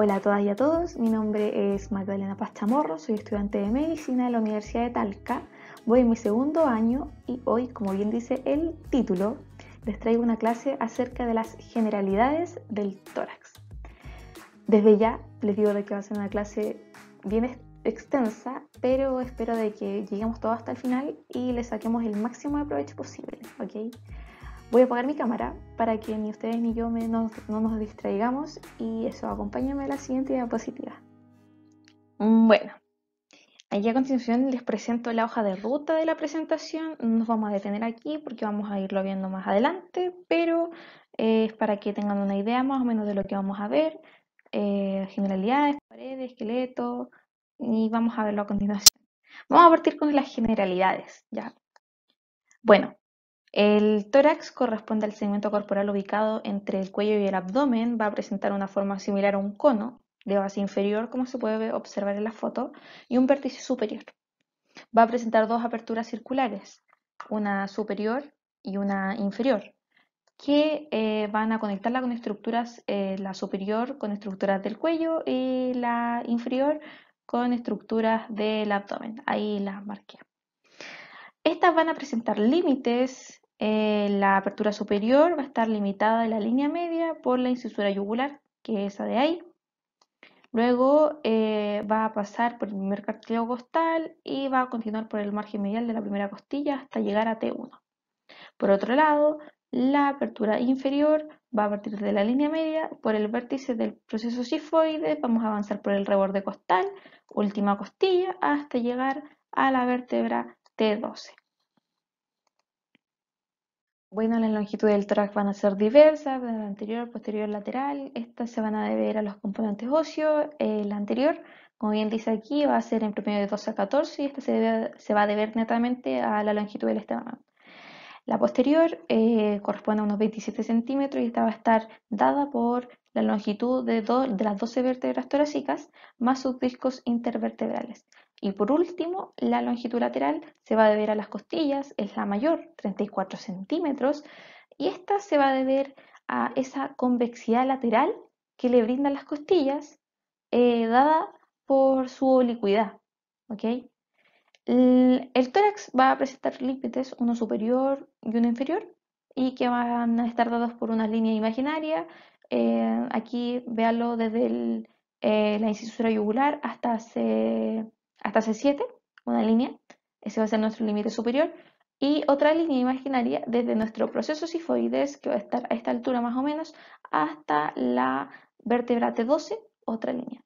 Hola a todas y a todos, mi nombre es Magdalena Pachamorro, soy estudiante de medicina de la Universidad de Talca, voy en mi segundo año y hoy, como bien dice el título, les traigo una clase acerca de las generalidades del tórax. Desde ya les digo de que va a ser una clase bien extensa, pero espero de que lleguemos todos hasta el final y le saquemos el máximo de provecho posible, ¿ok? Voy a apagar mi cámara para que ni ustedes ni yo no, nos distraigamos y eso, acompáñenme a la siguiente diapositiva. Mm, bueno, allí a continuación les presento la hoja de ruta de la presentación. Nos vamos a detener aquí porque vamos a irlo viendo más adelante, pero eh, es para que tengan una idea más o menos de lo que vamos a ver. Eh, generalidades, paredes, esqueleto, y vamos a verlo a continuación. Vamos a partir con las generalidades, ¿ya? Bueno, el tórax corresponde al segmento corporal ubicado entre el cuello y el abdomen, va a presentar una forma similar a un cono de base inferior, como se puede observar en la foto, y un vértice superior. Va a presentar dos aperturas circulares, una superior y una inferior, que eh, van a conectarla con estructuras, eh, la superior con estructuras del cuello y la inferior con estructuras del abdomen. Ahí las marqué. Estas van a presentar límites. Eh, la apertura superior va a estar limitada de la línea media por la incisura yugular, que es esa de ahí. Luego eh, va a pasar por el primer cartílago costal y va a continuar por el margen medial de la primera costilla hasta llegar a T1. Por otro lado, la apertura inferior va a partir de la línea media por el vértice del proceso sifoide, vamos a avanzar por el reborde costal, última costilla, hasta llegar a la vértebra T12. Bueno, las longitud del tórax van a ser diversas, anterior, posterior, lateral. Estas se van a deber a los componentes óseos. Eh, la anterior, como bien dice aquí, va a ser en promedio de 12 a 14 y esta se, va a deber netamente a la longitud del estómago. La posterior eh, corresponde a unos 27 centímetros y esta va a estar dada por la longitud de, de las 12 vértebras torácicas más sus discos intervertebrales. Y por último, la longitud lateral se va a deber a las costillas, es la mayor, 34 centímetros, y esta se va a deber a esa convexidad lateral que le brindan las costillas, eh, dada por su oblicuidad. ¿okay? El, tórax va a presentar límites, uno superior y uno inferior, y que van a estar dados por una línea imaginaria. Eh, aquí véanlo desde eh, la incisura yugular hasta hasta C7, una línea, ese va a ser nuestro límite superior, y otra línea imaginaria desde nuestro proceso sifoides, que va a estar a esta altura más o menos, hasta la vértebra T12, otra línea.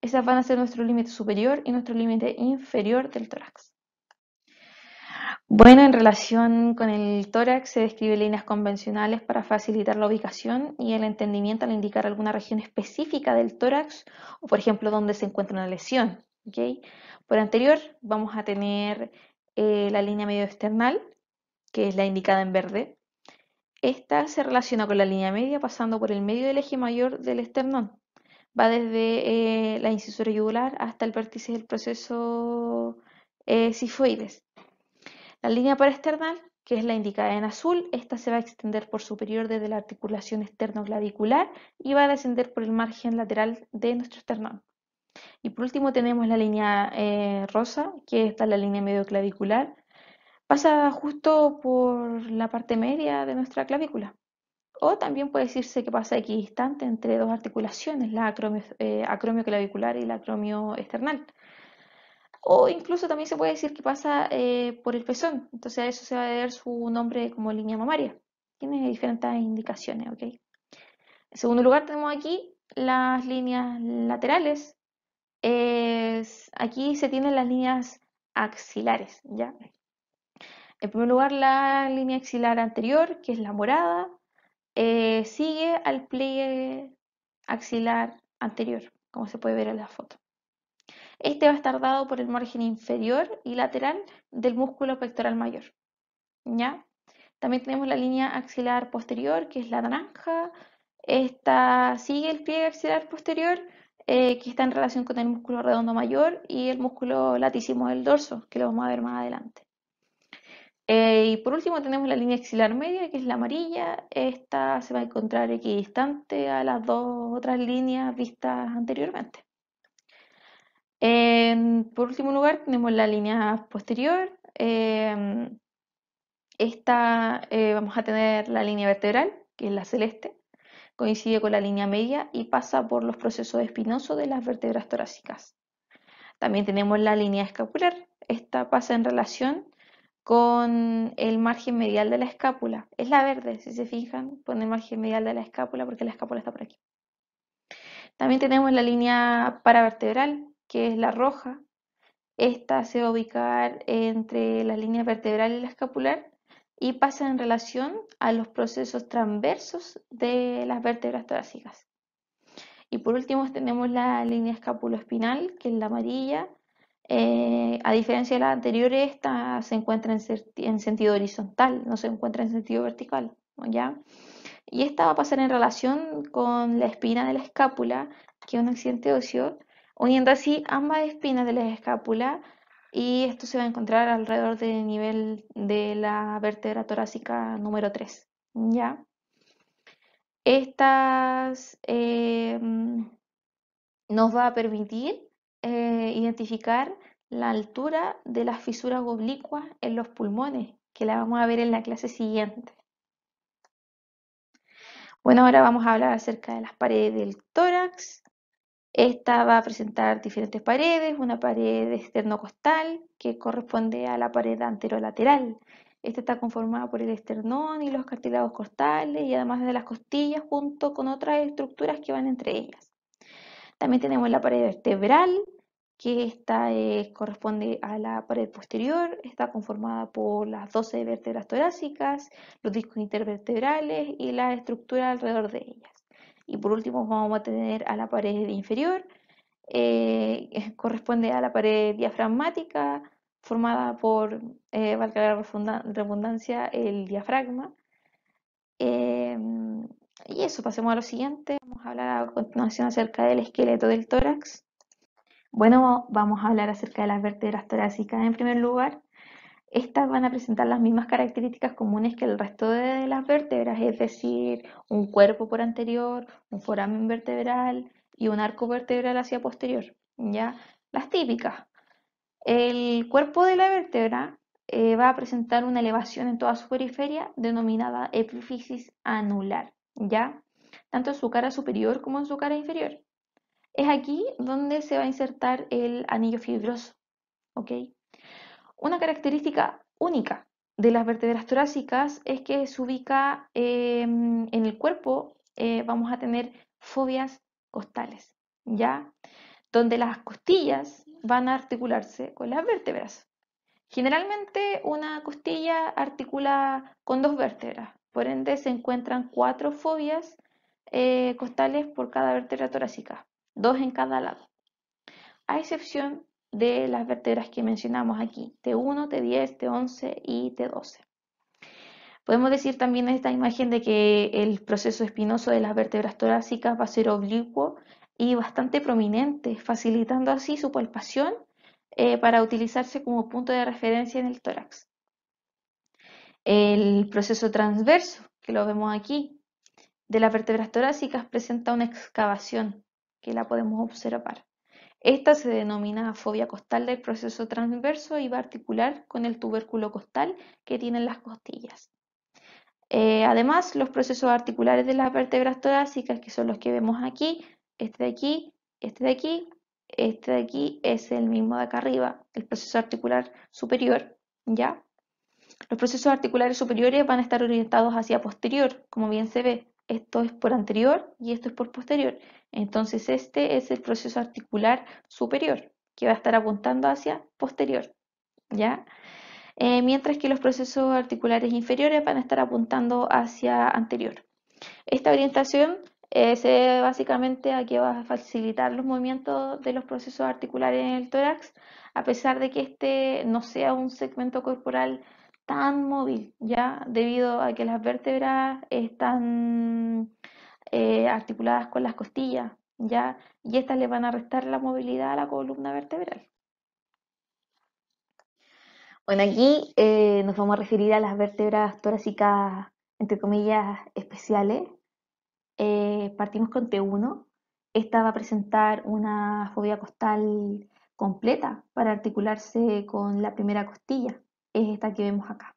Esas van a ser nuestro límite superior y nuestro límite inferior del tórax. Bueno, en relación con el tórax se describen líneas convencionales para facilitar la ubicación y el entendimiento al indicar alguna región específica del tórax o, por ejemplo, donde se encuentra una lesión. Por anterior vamos a tener eh, la línea medio external, que es la indicada en verde. Esta se relaciona con la línea media pasando por el medio del eje mayor del esternón. Va desde eh, la incisora yugular hasta el vértice del proceso eh, sifoides. La línea paraesternal, que es la indicada en azul, esta se va a extender por superior desde la articulación esternoclavicular y va a descender por el margen lateral de nuestro esternón. Y por último tenemos la línea eh, rosa, que está la línea medioclavicular. Pasa justo por la parte media de nuestra clavícula. O también puede decirse que pasa equidistante entre dos articulaciones, la acromio, eh, acromioclavicular y la acromio external. O incluso también se puede decir que pasa eh, por el pezón. Entonces a eso se va a ver su nombre como línea mamaria. Tiene diferentes indicaciones, En segundo lugar tenemos aquí las líneas laterales, aquí se tienen las líneas axilares, ¿ya? En primer lugar, la línea axilar anterior, que es la morada, eh, sigue al pliegue axilar anterior, como se puede ver en la foto. Este va a estar dado por el margen inferior y lateral del músculo pectoral mayor. ¿ya? También tenemos la línea axilar posterior, que es la naranja. Esta sigue el pliegue axilar posterior eh, que está en relación con el músculo redondo mayor y el músculo latísimo del dorso, que lo vamos a ver más adelante. Eh, y por último tenemos la línea axilar media, que es la amarilla. Esta se va a encontrar equidistante a las dos otras líneas vistas anteriormente. por último lugar tenemos la línea posterior. Em, esta eh, vamos a tener la línea vertebral, que es la celeste coincide con la línea media y pasa por los procesos espinosos de las vértebras torácicas. También tenemos la línea escapular, esta pasa en relación con el margen medial de la escápula. Es la verde, si se fijan, pone el margen medial de la escápula porque la escápula está por aquí. También tenemos la línea paravertebral, que es la roja. Esta se va a ubicar entre la línea vertebral y la escapular y pasa en relación a los procesos transversos de las vértebras torácicas. Y por último tenemos la línea espinal, que es la amarilla. Eh, a diferencia de la anterior, esta se encuentra en, sentido horizontal, no se encuentra en sentido vertical. ¿ya? Y esta va a pasar en relación con la espina de la escápula, que es un accidente óseo, uniendo así ambas espinas de la escápula y esto se va a encontrar alrededor del nivel de la vértebra torácica número 3. ¿ya? Estas eh, nos va a permitir eh, identificar la altura de las fisuras oblicuas en los pulmones, que la vamos a ver en la clase siguiente. Bueno, ahora vamos a hablar acerca de las paredes del tórax, esta va a presentar diferentes paredes, una pared esternocostal que corresponde a la pared anterolateral. Esta está conformada por el esternón y los cartilagos costales y además de las costillas junto con otras estructuras que van entre ellas. También tenemos la pared vertebral, que eh, corresponde a la pared posterior, está conformada por las 12 vértebras torácicas, los discos intervertebrales y la estructura alrededor de ellas. Y por último vamos a tener a la pared inferior, eh, que corresponde a la pared diafragmática formada por, eh, valga la redundancia, el diafragma. Em, y eso, pasemos a lo siguiente. Vamos a hablar a continuación acerca del esqueleto del tórax. Bueno, vamos a hablar acerca de las vértebras torácicas en primer lugar. Estas van a presentar las mismas características comunes que el resto de las vértebras, es decir, un cuerpo por anterior, un foramen vertebral y un arco vertebral hacia posterior. ¿ya? Las típicas. El cuerpo de la vértebra eh, va a presentar una elevación en toda su periferia denominada epífisis anular, ¿ya? Tanto en su cara superior como en su cara inferior. Es aquí donde se va a insertar el anillo fibroso, ¿ok? Una característica única de las vértebras torácicas es que se ubica em, en el cuerpo, eh, vamos a tener fobias costales, ¿ya? Donde las costillas van a articularse con las vértebras. Generalmente una costilla articula con dos vértebras, por ende se encuentran cuatro fobias eh, costales por cada vértebra torácica, dos en cada lado, a excepción de las vértebras que mencionamos aquí, T1, T10, T11 y T12. Podemos decir también en esta imagen de que el proceso espinoso de las vértebras torácicas va a ser oblicuo y bastante prominente, facilitando así su palpación eh, para utilizarse como punto de referencia en el tórax. El proceso transverso, que lo vemos aquí, de las vértebras torácicas presenta una excavación que la podemos observar. Esta se denomina fobia costal del proceso transverso y va a articular con el tubérculo costal que tienen las costillas. Eh, además, los procesos articulares de las vértebras torácicas, que son los que vemos aquí, este de aquí, este de aquí, este de aquí es el mismo de acá arriba, el proceso articular superior, ¿ya? Los procesos articulares superiores van a estar orientados hacia posterior, como bien se ve, esto es por anterior y esto es por posterior. Entonces este es el proceso articular superior, que va a estar apuntando hacia posterior, ¿ya? Eh, mientras que los procesos articulares inferiores van a estar apuntando hacia anterior. Esta orientación eh, se debe básicamente a que va a facilitar los movimientos de los procesos articulares en el tórax, a pesar de que este no sea un segmento corporal tan móvil, ya debido a que las vértebras están eh, articuladas con las costillas, ya, y estas le van a restar la movilidad a la columna vertebral. Bueno, aquí eh, nos vamos a referir a las vértebras torácicas, entre comillas, especiales. Eh, partimos con T1. Esta va a presentar una fobia costal completa para articularse con la primera costilla es esta que vemos acá.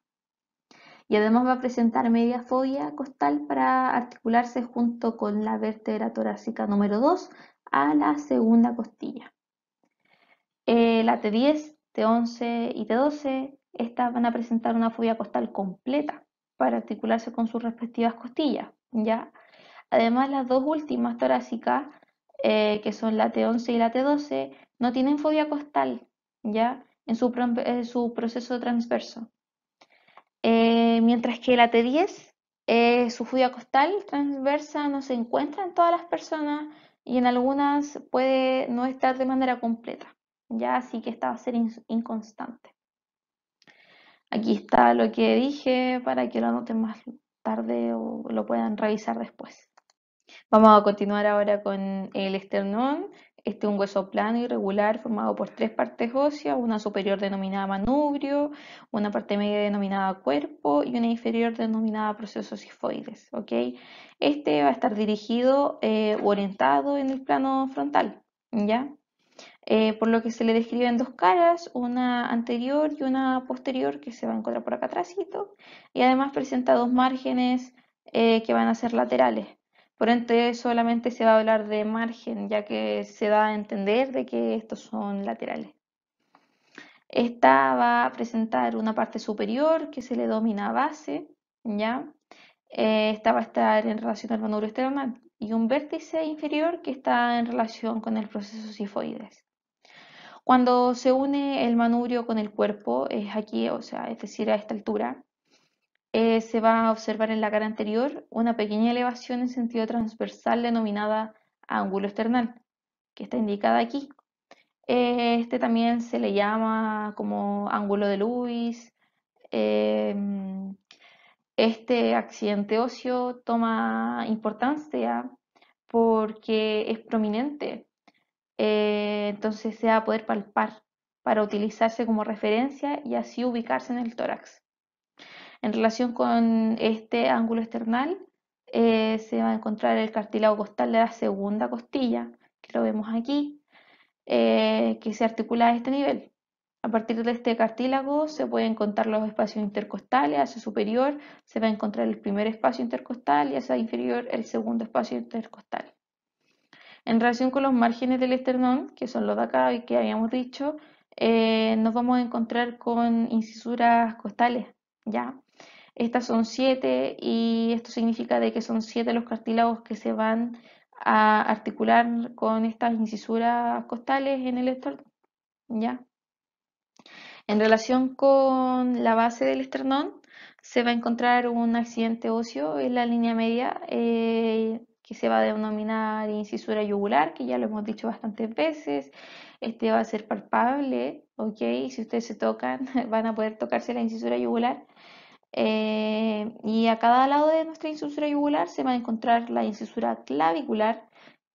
Y además va a presentar media fobia costal para articularse junto con la vértebra torácica número 2 a la segunda costilla. Eh, la T10, T11 y T12, estas van a presentar una fobia costal completa para articularse con sus respectivas costillas. ¿ya? Además, las dos últimas torácicas, eh, que son la T11 y la T12, no tienen fobia costal, ¿ya? en su, proceso transverso. Eh, mientras que la T10, eh, su fluida costal transversa no se encuentra en todas las personas y en algunas puede no estar de manera completa, ya así que esta a ser inconstante. Aquí está lo que dije para que lo anoten más tarde o lo puedan revisar después. Vamos a continuar ahora con el esternón, este es un hueso plano y irregular formado por tres partes óseas, una superior denominada manubrio, una parte media denominada cuerpo y una inferior denominada proceso sifoides. Este va a estar dirigido o eh, orientado en el plano frontal, ¿ya? Eh, por lo que se le describen dos caras, una anterior y una posterior que se va a encontrar por acá atrásito, y además presenta dos márgenes eh, que van a ser laterales. Por ende, solamente se va a hablar de margen, ya que se da a entender de que estos son laterales. Esta va a presentar una parte superior que se le domina base, ¿ya? Eh, esta va a estar en relación al manubrio externo y un vértice inferior que está en relación con el proceso sifoides. Cuando se une el manubrio con el cuerpo, es aquí, o sea, es decir, a esta altura, eh, se va a observar en la cara anterior una pequeña elevación en sentido transversal denominada ángulo external, que está indicada aquí. Eh, este también se le llama como ángulo de Lewis. Em, este accidente óseo toma importancia porque es prominente, eh, entonces se va a poder palpar para utilizarse como referencia y así ubicarse en el tórax. En relación con este ángulo external, eh, se va a encontrar el cartílago costal de la segunda costilla, que lo vemos aquí, eh, que se articula a este nivel. A partir de este cartílago se pueden encontrar los espacios intercostales, hacia superior se va a encontrar el primer espacio intercostal y hacia inferior el segundo espacio intercostal. En relación con los márgenes del esternón, que son los de acá y que habíamos dicho, eh, nos vamos a encontrar con incisuras costales, ¿ya? Estas son siete y esto significa de que son siete los cartílagos que se van a articular con estas incisuras costales en el esternón. ¿Ya? En relación con la base del esternón, se va a encontrar un accidente óseo en la línea media eh, que se va a denominar incisura yugular, que ya lo hemos dicho bastantes veces. Este va a ser palpable, ¿ok? Si ustedes se tocan, van a poder tocarse la incisura yugular. Eh, y a cada lado de nuestra incisura yugular se va a encontrar la incisura clavicular,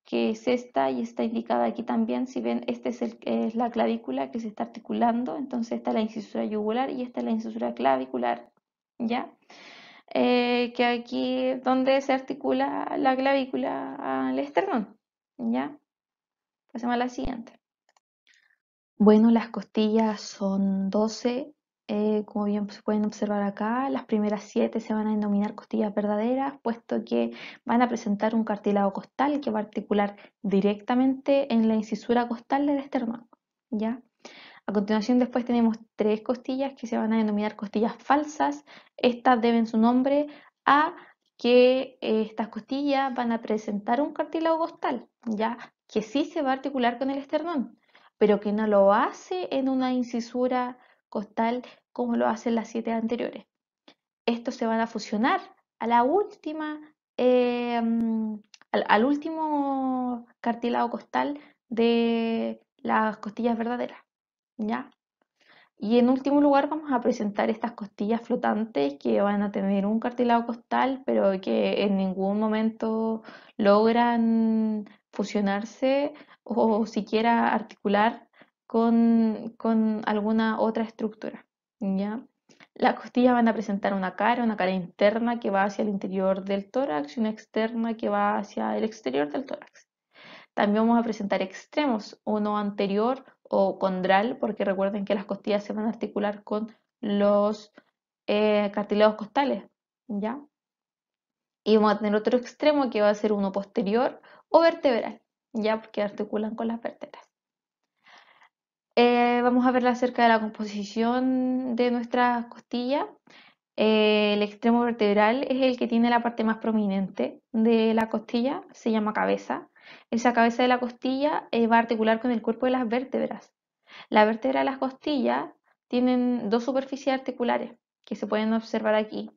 que es esta y está indicada aquí también. Si ven, esta es, la clavícula que se está articulando, entonces esta es la incisura yugular y esta es la incisura clavicular, ¿ya? Eh, que aquí es donde se articula la clavícula al esternón, ¿ya? Pasemos a la siguiente. Bueno, las costillas son 12, eh, como bien se pueden observar acá, las primeras siete se van a denominar costillas verdaderas, puesto que van a presentar un cartílago costal que va a articular directamente en la incisura costal del esternón. ¿ya? A continuación, después tenemos tres costillas que se van a denominar costillas falsas. Estas deben su nombre a que eh, estas costillas van a presentar un cartílago costal, ya que sí se va a articular con el esternón, pero que no lo hace en una incisura costal como lo hacen las siete anteriores. Estos se van a fusionar a la última, em, al, último cartilago costal de las costillas verdaderas. ¿ya? Y en último lugar vamos a presentar estas costillas flotantes que van a tener un cartilago costal, pero que en ningún momento logran fusionarse o siquiera articular con, alguna otra estructura. ¿ya? Las costillas van a presentar una cara, una cara interna que va hacia el interior del tórax y una externa que va hacia el exterior del tórax. También vamos a presentar extremos, uno anterior o condral, porque recuerden que las costillas se van a articular con los eh, costales, ¿ya? Y vamos a tener otro extremo que va a ser uno posterior o vertebral, ¿ya? Porque articulan con las vértebras. Eh, vamos a verla acerca de la composición de nuestra costilla. Eh, el extremo vertebral es el que tiene la parte más prominente de la costilla, se llama cabeza. Esa cabeza de la costilla eh, va a articular con el cuerpo de las vértebras. La vértebra de las costillas tienen dos superficies articulares que se pueden observar aquí.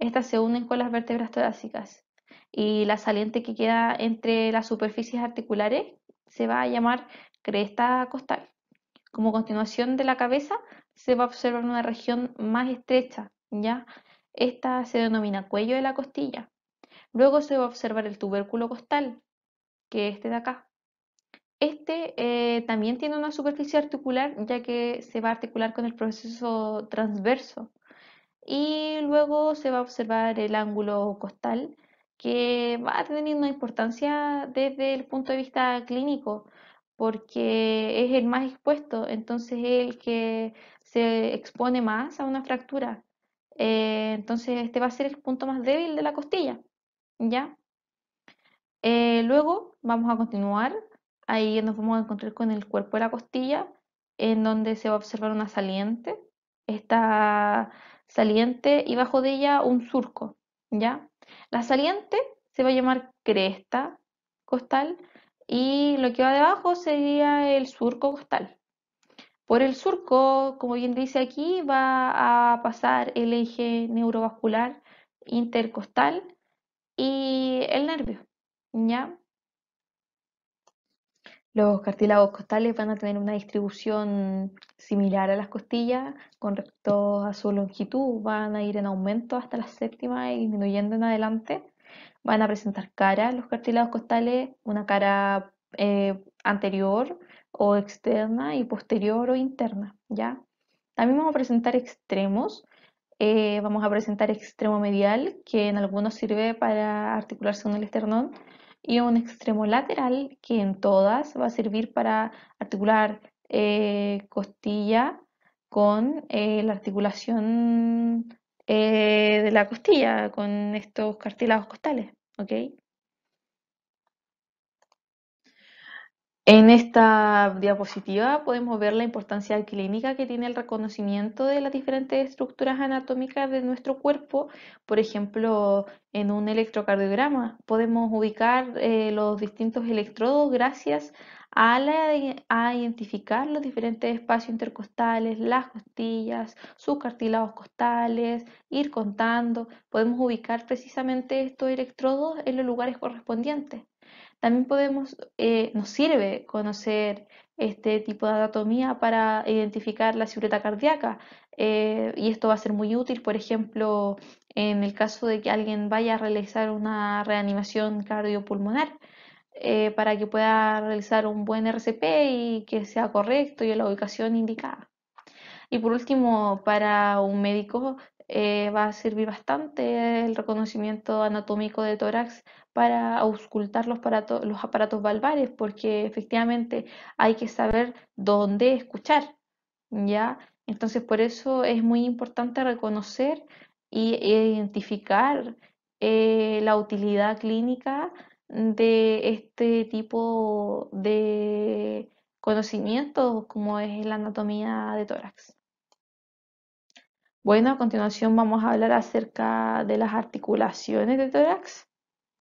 Estas se unen con las vértebras torácicas y la saliente que queda entre las superficies articulares se va a llamar cresta costal como continuación de la cabeza, se va a observar una región más estrecha, ¿ya? Esta se denomina cuello de la costilla. Luego se va a observar el tubérculo costal, que es este de acá. Este eh, también tiene una superficie articular, ya que se va a articular con el proceso transverso. Y luego se va a observar el ángulo costal, que va a tener una importancia desde el punto de vista clínico, porque es el más expuesto, entonces es el que se expone más a una fractura. Eh, entonces este va a ser el punto más débil de la costilla, ¿ya? Eh, luego vamos a continuar, ahí nos vamos a encontrar con el cuerpo de la costilla, en donde se va a observar una saliente, esta saliente y bajo de ella un surco, ¿ya? La saliente se va a llamar cresta costal, y lo que va debajo sería el surco costal. Por el surco, como bien dice aquí, va a pasar el eje neurovascular intercostal y el nervio, ¿ya? Los cartílagos costales van a tener una distribución similar a las costillas con respecto a su longitud, van a ir en aumento hasta la séptima y disminuyendo en adelante van a presentar cara los cartílagos costales, una cara eh, anterior o externa y posterior o interna, ¿ya? También vamos a presentar extremos, eh, vamos a presentar extremo medial, que en algunos sirve para articularse con el esternón, y un extremo lateral, que en todas va a servir para articular eh, costilla con la articulación de la costilla, con estos cartílagos costales. En esta diapositiva podemos ver la importancia clínica que tiene el reconocimiento de las diferentes estructuras anatómicas de nuestro cuerpo. Por ejemplo, en un electrocardiograma podemos ubicar eh, los distintos electrodos gracias a a, identificar los diferentes espacios intercostales, las costillas, sus cartílagos costales, ir contando. Podemos ubicar precisamente estos electrodos en los lugares correspondientes. También podemos, eh, nos sirve conocer este tipo de anatomía para identificar la silueta cardíaca eh, y esto va a ser muy útil, por ejemplo, en el caso de que alguien vaya a realizar una reanimación cardiopulmonar. Eh, para que pueda realizar un buen RCP y que sea correcto y en la ubicación indicada. Y por último, para un médico eh, va a servir bastante el reconocimiento anatómico de tórax para auscultar los, aparatos valvares, porque efectivamente hay que saber dónde escuchar, ¿ya? Entonces, por eso es muy importante reconocer y e identificar eh, la utilidad clínica de este tipo de conocimientos como es la anatomía de tórax. Bueno, a continuación vamos a hablar acerca de las articulaciones de tórax.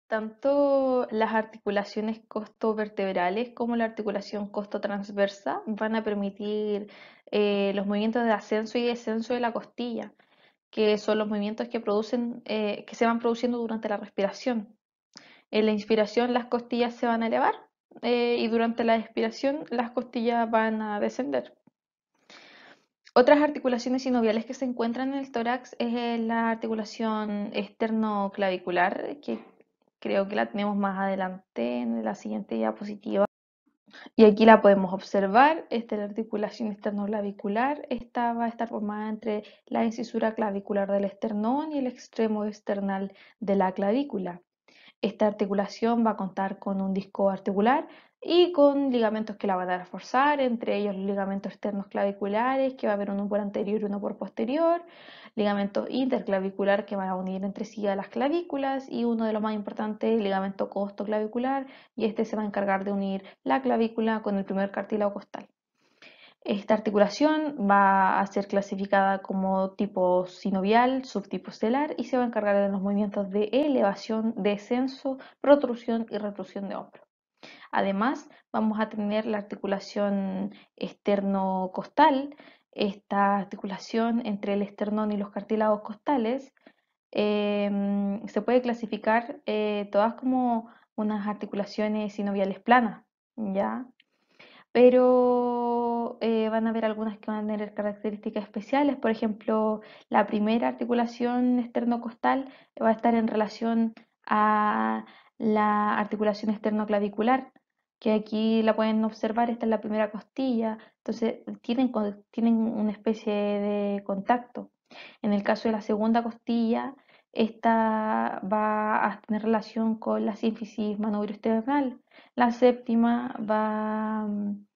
Tanto las articulaciones costovertebrales como la articulación costotransversa van a permitir eh, los movimientos de ascenso y descenso de la costilla, que son los movimientos que eh, se van produciendo durante la respiración. En la inspiración las costillas se van a elevar eh, y durante la expiración las costillas van a descender. Otras articulaciones sinoviales que se encuentran en el tórax es la articulación externo que creo que la tenemos más adelante en la siguiente diapositiva. Y aquí la podemos observar, esta es la articulación externoclavicular esta va a estar formada entre la incisura clavicular del esternón y el extremo external de la clavícula. Esta articulación va a contar con un disco articular y con ligamentos que la van a reforzar, entre ellos los ligamentos externos claviculares, que va a haber uno por anterior y uno por posterior, ligamento interclavicular que van a unir entre sí a las clavículas y uno de los más importantes, el ligamento costoclavicular, y este se va a encargar de unir la clavícula con el primer cartílago costal. Esta articulación va a ser clasificada como tipo sinovial, subtipo estelar y se va a encargar de los movimientos de elevación, descenso, protrusión y retrusión de hombro. Además, vamos a tener la articulación externo-costal, esta articulación entre el esternón y los cartílagos costales. Em, se puede clasificar eh, todas como unas articulaciones sinoviales planas, ¿ya? pero eh, van a haber algunas que van a tener características especiales. Por ejemplo, la primera articulación externocostal va a estar en relación a la articulación externoclavicular, que aquí la pueden observar, esta es la primera costilla, entonces tienen, tienen una especie de contacto. En el caso de la segunda costilla, esta va a tener relación con la sínfisis manobrio-esternal. La séptima va mm,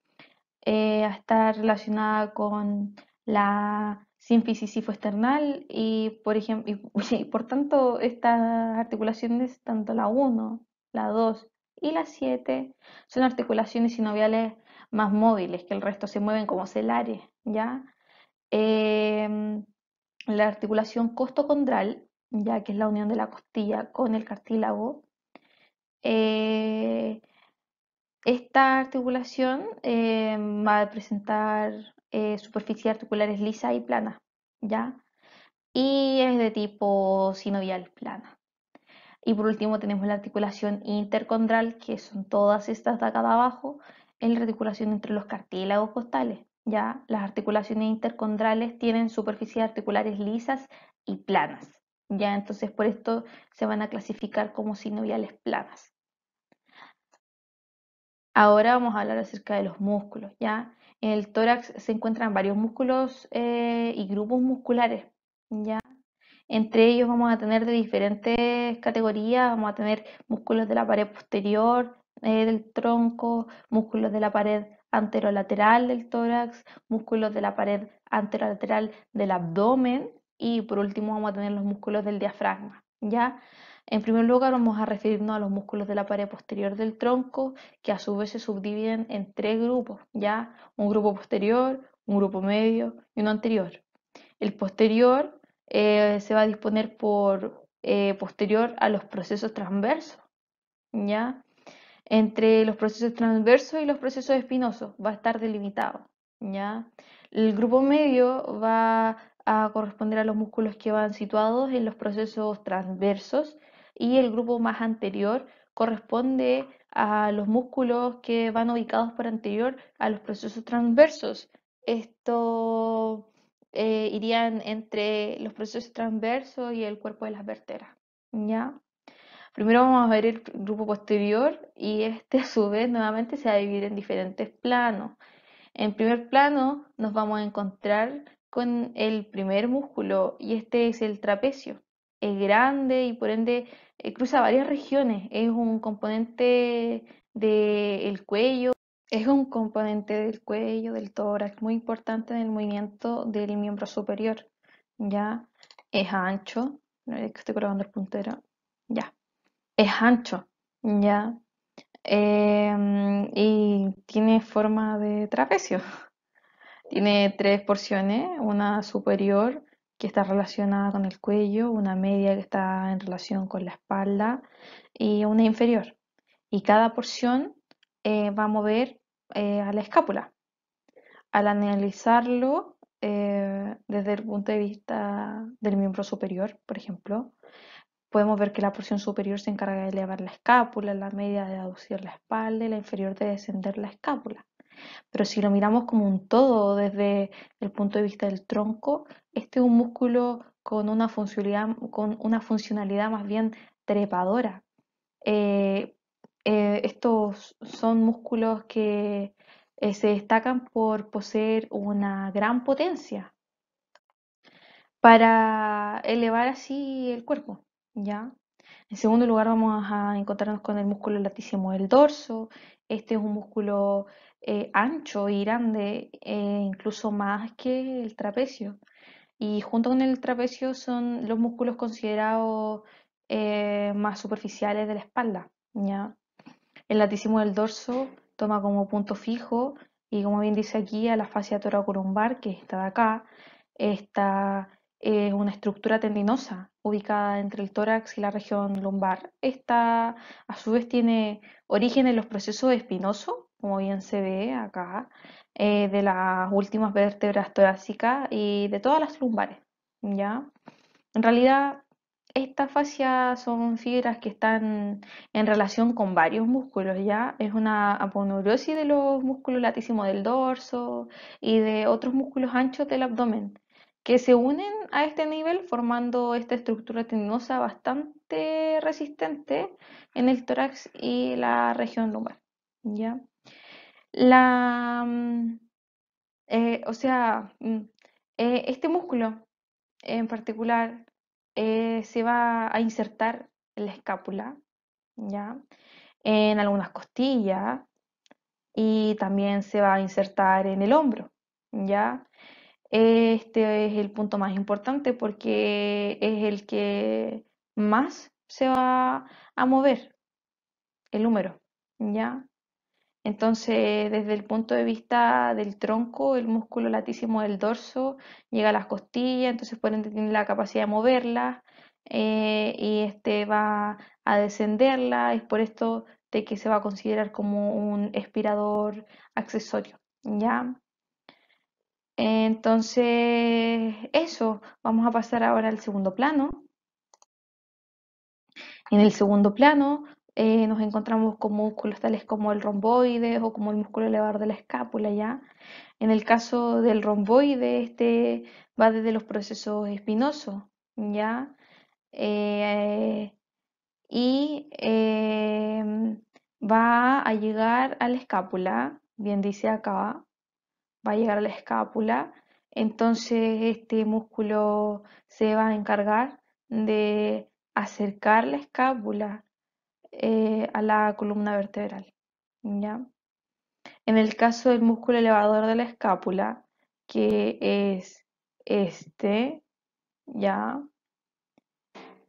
eh, a estar relacionada con la sínfisis sifoesternal y por, ejemplo, por tanto estas articulaciones, tanto la 1, la 2 y la 7, son articulaciones sinoviales más móviles, que el resto se mueven como celares, ¿ya? Em, la articulación costocondral ya que es la unión de la costilla con el cartílago. Eh, esta articulación eh, va a presentar eh, superficies articulares lisas y planas, ¿ya? Y es de tipo sinovial plana. Y por último tenemos la articulación intercondral, que son todas estas de acá abajo, en la articulación entre los cartílagos costales, ¿ya? Las articulaciones intercondrales tienen superficies articulares lisas y planas. Ya, entonces por esto se van a clasificar como sinoviales planas. Ahora vamos a hablar acerca de los músculos, ¿ya? En el tórax se encuentran varios músculos eh, y grupos musculares, ¿ya? Entre ellos vamos a tener de diferentes categorías, vamos a tener músculos de la pared posterior eh, del tronco, músculos de la pared anterolateral del tórax, músculos de la pared anterolateral del abdomen, y por último vamos a tener los músculos del diafragma, ¿ya? En primer lugar vamos a referirnos a los músculos de la pared posterior del tronco, que a su vez se subdividen en tres grupos, ¿ya? Un grupo posterior, un grupo medio y uno anterior. El posterior eh, se va a disponer por eh, posterior a los procesos transversos, ¿ya? Entre los procesos transversos y los procesos espinosos va a estar delimitado, ¿ya? El grupo medio va a corresponder a los músculos que van situados en los procesos transversos y el grupo más anterior corresponde a los músculos que van ubicados por anterior a los procesos transversos. Esto eh, irían entre los procesos transversos y el cuerpo de las vértebras. ¿ya? Primero vamos a ver el grupo posterior y este a su vez nuevamente se va a dividir en diferentes planos. En primer plano nos vamos a encontrar con el primer músculo y este es el trapecio. Es grande y por ende eh, cruza varias regiones. Es un componente del cuello, es un componente del cuello, del tórax, muy importante en el movimiento del miembro superior. Ya es ancho, estoy colocando el puntero, ya, es ancho, ya, em, y tiene forma de trapecio. Tiene tres porciones, una superior que está relacionada con el cuello, una media que está en relación con la espalda y una inferior. Y cada porción eh, va a mover eh, a la escápula. Al analizarlo eh, desde el punto de vista del miembro superior, por ejemplo, podemos ver que la porción superior se encarga de elevar la escápula, la media de aducir la espalda y la inferior de descender la escápula. Pero si lo miramos como un todo desde el punto de vista del tronco, este es un músculo con una funcionalidad, con una funcionalidad más bien trepadora. Eh, eh, estos son músculos que eh, se destacan por poseer una gran potencia para elevar así el cuerpo, ¿ya? En segundo lugar, vamos a encontrarnos con el músculo latísimo del dorso. Este es un músculo eh, ancho y grande, eh, incluso más que el trapecio. Y junto con el trapecio son los músculos considerados eh, más superficiales de la espalda. ¿ya? El latísimo del dorso toma como punto fijo y como bien dice aquí a la fascia toracolumbar que está de acá, está es una estructura tendinosa ubicada entre el tórax y la región lumbar. Esta, a su vez, tiene origen en los procesos espinosos, como bien se ve acá, eh, de las últimas vértebras torácicas y de todas las lumbares. ¿ya? En realidad, estas fascias son fibras que están en relación con varios músculos, ¿ya? Es una aponeurosis de los músculos latísimos del dorso y de otros músculos anchos del abdomen que se unen a este nivel formando esta estructura tendinosa bastante resistente en el tórax y la región lumbar. ¿ya? La, mm, eh, o sea, mm, eh, este músculo en particular eh, se va a insertar en la escápula, ¿ya? en algunas costillas y también se va a insertar en el hombro. ¿ya? Este es el punto más importante porque es el que más se va a mover el húmero, ¿ya? Entonces, desde el punto de vista del tronco, el músculo latísimo del dorso llega a las costillas, entonces por ende tiene la capacidad de moverla eh, y este va a descenderla, es por esto de que se va a considerar como un expirador accesorio, ¿ya? Entonces, eso, vamos a pasar ahora al segundo plano. En el segundo plano eh, nos encontramos con músculos tales como el romboides o como el músculo elevador de la escápula, ¿ya? En el caso del romboide, este va desde los procesos espinosos, ¿ya? Eh, y eh, va a llegar a la escápula, bien dice acá, va a llegar a la escápula, entonces este músculo se va a encargar de acercar la escápula eh, a la columna vertebral. ¿ya? En el caso del músculo elevador de la escápula, que es este, ya,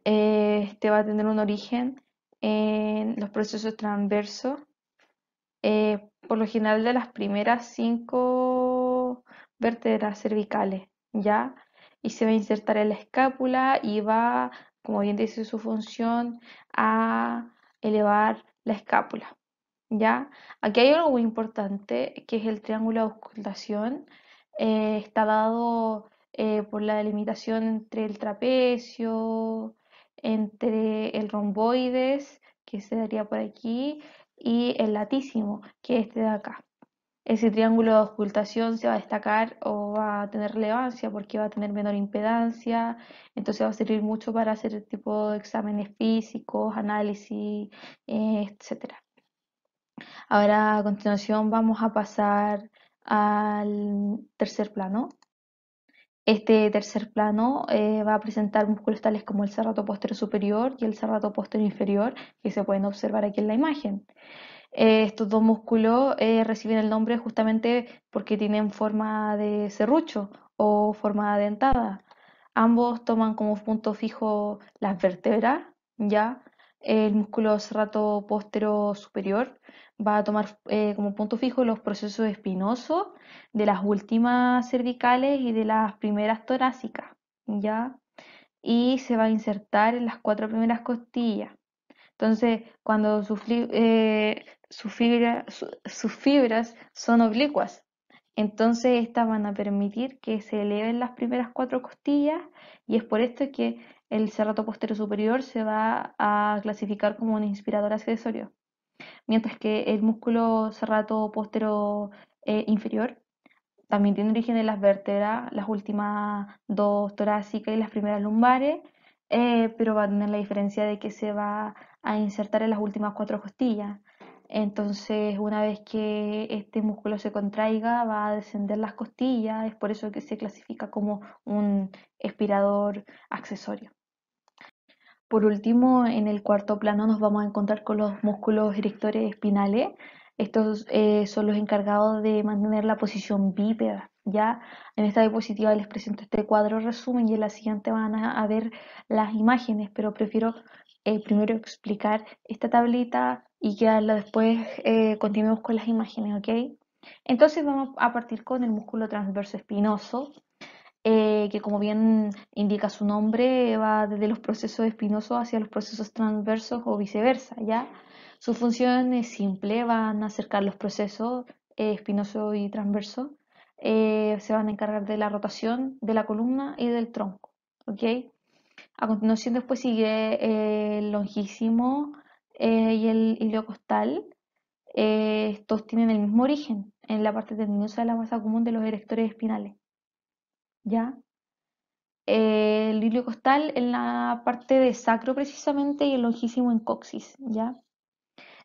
este va a tener un origen en los procesos transversos. Eh, por lo general de las primeras cinco vértebras cervicales, ¿ya? Y se va a insertar en la escápula y va, como bien dice su función, a elevar la escápula, ¿ya? Aquí hay algo muy importante, que es el triángulo de auscultación. Eh, está dado eh, por la delimitación entre el trapecio, entre el romboides, que se daría por aquí, y el latísimo, que es este de acá ese triángulo de ocultación se va a destacar o va a tener relevancia porque va a tener menor impedancia, entonces va a servir mucho para hacer el este tipo de exámenes físicos, análisis, eh, etc. Ahora a continuación vamos a pasar al tercer plano. Este tercer plano eh, va a presentar músculos tales como el cerrato posterior superior y el cerrato posterior inferior que se pueden observar aquí en la imagen. Eh, estos dos músculos eh, reciben el nombre justamente porque tienen forma de serrucho o forma dentada. Ambos toman como punto fijo las vértebras, ya el músculo serrato postero superior va a tomar eh, como punto fijo los procesos espinosos de las últimas cervicales y de las primeras torácicas, ya y se va a insertar en las cuatro primeras costillas. Entonces, cuando sufrí sus, sus fibras son oblicuas, entonces estas van a permitir que se eleven las primeras cuatro costillas y es por esto que el cerrato posterior superior se va a clasificar como un inspirador accesorio, mientras que el músculo cerrato posterior eh, inferior también tiene origen en las vértebras, las últimas dos torácicas y las primeras lumbares, eh, pero va a tener la diferencia de que se va a insertar en las últimas cuatro costillas. Entonces, una vez que este músculo se contraiga, va a descender las costillas, es por eso que se clasifica como un espirador accesorio. Por último, en el cuarto plano nos vamos a encontrar con los músculos erectores espinales. Estos eh, son los encargados de mantener la posición bípeda. Ya en esta diapositiva les presento este cuadro resumen y en la siguiente van a, ver las imágenes, pero prefiero eh, primero explicar esta tablita y ya después eh, continuemos con las imágenes, ¿ok? Entonces vamos a partir con el músculo transverso espinoso, eh, que como bien indica su nombre, va desde los procesos espinosos hacia los procesos transversos o viceversa, ¿ya? Su función es simple, van a acercar los procesos eh, espinoso y transverso, se van a encargar de la rotación de la columna y del tronco, ¿ok? A continuación después sigue el longísimo, eh, y el iliocostal, costal eh, estos tienen el mismo origen en la parte tendinosa de la masa común de los erectores espinales. ¿Ya? Eh, el el costal en la parte de sacro precisamente y el longísimo en coxis. ¿Ya?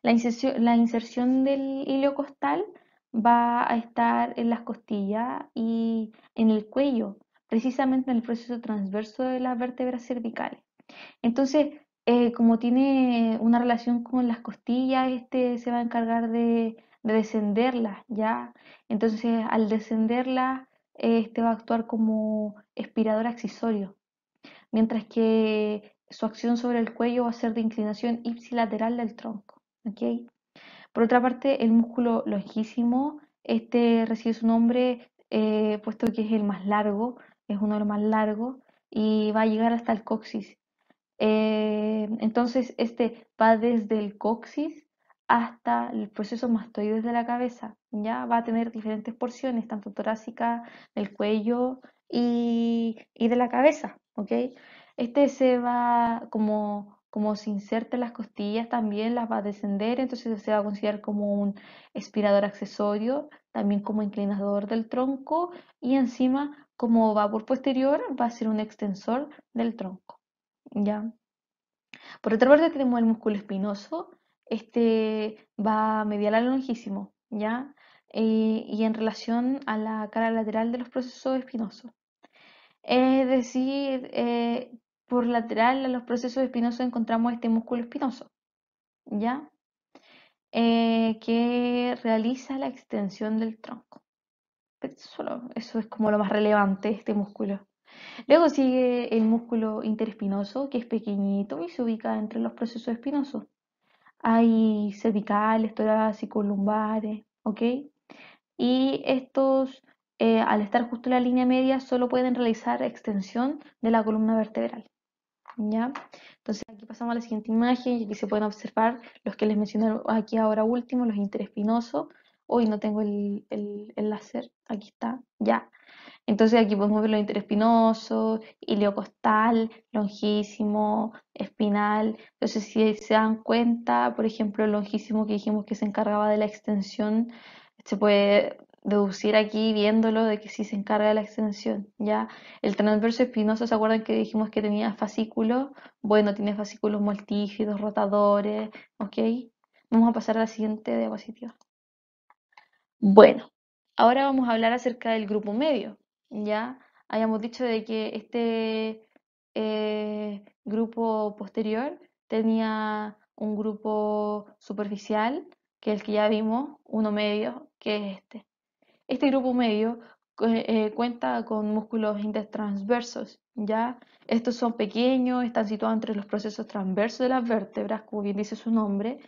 La inserción, la inserción del iliocostal va a estar en las costillas y en el cuello, precisamente en el proceso transverso de las vértebras cervicales. Entonces, eh, como tiene una relación con las costillas, este se va a encargar de, de descenderlas, ¿ya? Entonces, al descenderlas, este va a actuar como espirador accesorio, mientras que su acción sobre el cuello va a ser de inclinación ipsilateral del tronco, ¿ok? Por otra parte, el músculo longísimo, este recibe su nombre eh, puesto que es el más largo, es uno de los más largos, y va a llegar hasta el coxis, eh, entonces, este va desde el coxis hasta el proceso mastoides de la cabeza. Ya va a tener diferentes porciones, tanto torácica, del cuello y, de la cabeza. ¿ok? Este se va como, como se inserta en las costillas, también las va a descender, entonces se va a considerar como un espirador accesorio, también como inclinador del tronco y encima como por posterior va a ser un extensor del tronco. ¿ya? Por otra parte tenemos el músculo espinoso, este va medial a longísimo, ¿ya? Eh, y en relación a la cara lateral de los procesos espinosos. Es decir, eh, por lateral a los procesos espinosos encontramos este músculo espinoso, ¿ya? Eh, que realiza la extensión del tronco. eso es como lo más relevante, este músculo. Luego sigue el músculo interespinoso, que es pequeñito y se ubica entre los procesos espinosos. Hay cervicales, torácicos, lumbares, ¿ok? Y estos, eh, al estar justo en la línea media, solo pueden realizar extensión de la columna vertebral. ¿Ya? Entonces aquí pasamos a la siguiente imagen y aquí se pueden observar los que les mencioné aquí ahora último, los interespinosos. Hoy no tengo el, el láser, aquí está, ya. Entonces aquí podemos ver los interespinosos, iliocostal, longísimo, espinal. Entonces si se dan cuenta, por ejemplo, el longísimo que dijimos que se encargaba de la extensión, se puede deducir aquí viéndolo de que sí se encarga de la extensión, ¿ya? El transverso espinoso, ¿se acuerdan que dijimos que tenía fascículos? Bueno, tiene fascículos multífidos, rotadores, ¿ok? Vamos a pasar a la siguiente diapositiva. Bueno, ahora vamos a hablar acerca del grupo medio, ya hayamos dicho de que este eh, grupo posterior tenía un grupo superficial, que es el que ya vimos, uno medio, que es este. Este grupo medio eh, eh, cuenta con músculos intertransversos, ¿ya? Estos son pequeños, están situados entre los procesos transversos de las vértebras, como bien dice su nombre,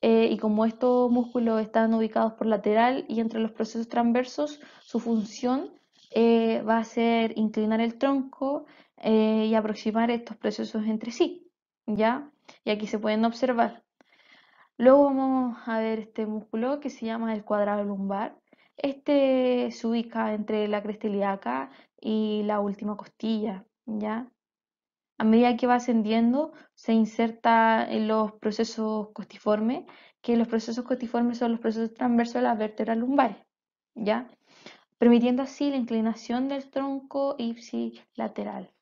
y como estos músculos están ubicados por lateral y entre los procesos transversos, su función eh, va a ser inclinar el tronco eh, y aproximar estos procesos entre sí, ¿ya? Y aquí se pueden observar. Luego vamos a ver este músculo que se llama el cuadrado lumbar. Este se ubica entre la cresta ilíaca y la última costilla, ¿ya? A medida que va ascendiendo, se inserta en los procesos costiformes, que los procesos costiformes son los procesos transversos de las vértebra lumbar, ¿ya? permitiendo así la inclinación del tronco ipsilateral.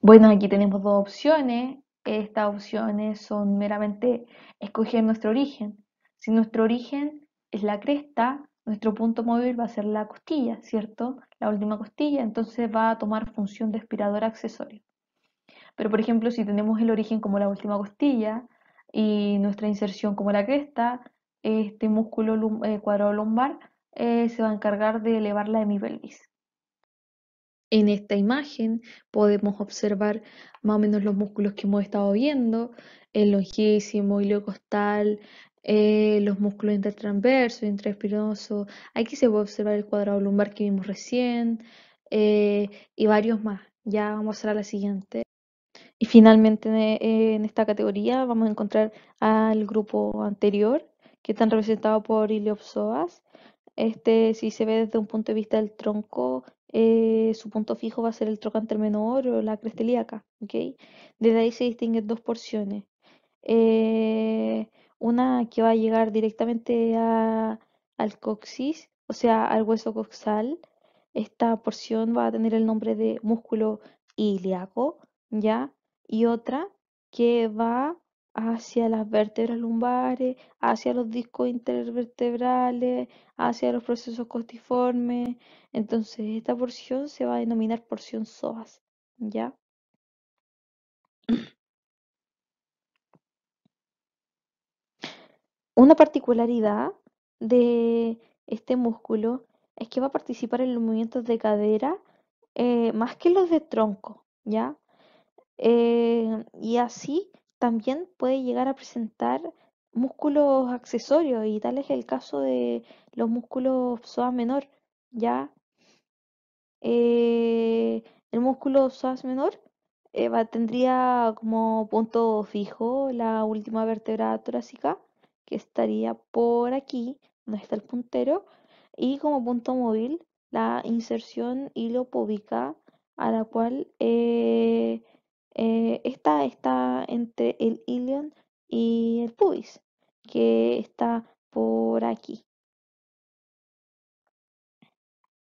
Bueno, aquí tenemos dos opciones. Estas opciones son meramente escoger nuestro origen. Si nuestro origen es la cresta, nuestro punto móvil va a ser la costilla, ¿cierto? La última costilla, entonces va a tomar función de aspirador accesorio. Pero por ejemplo, si tenemos el origen como la última costilla y nuestra inserción como la cresta, este músculo eh, cuadrado lumbar eh, se va a encargar de elevar la hemipelvis. En esta imagen podemos observar más o menos los músculos que hemos estado viendo, el longísimo, el costal, eh, los músculos intertransversos, intraespinosos, Aquí se puede observar el cuadrado lumbar que vimos recién eh, y varios más. Ya vamos a la siguiente. Y finalmente en esta categoría vamos a encontrar al grupo anterior, que están representados por iliopsoas. Este, si se ve desde un punto de vista del tronco, eh, su punto fijo va a ser el trocánter menor o la cresta ilíaca. Desde ahí se distinguen dos porciones. Eh, una que va a llegar directamente al coxis, o sea, al hueso coxal. Esta porción va a tener el nombre de músculo ilíaco, ¿ya? Y otra que va hacia las vértebras lumbares, hacia los discos intervertebrales, hacia los procesos costiformes. Entonces, esta porción se va a denominar porción psoas, ¿ya? Una particularidad de este músculo es que va a participar en los movimientos de cadera eh, más que los de tronco, ¿ya? Eh, y así también puede llegar a presentar músculos accesorios y tal es el caso de los músculos psoas menor, ¿ya? Eh, el músculo psoas menor eh, tendría como punto fijo la última vértebra torácica, que estaría por aquí, donde está el puntero, y como punto móvil la inserción hilopóbica a la cual eh, eh, esta está entre el ilion y el pubis, que está por aquí.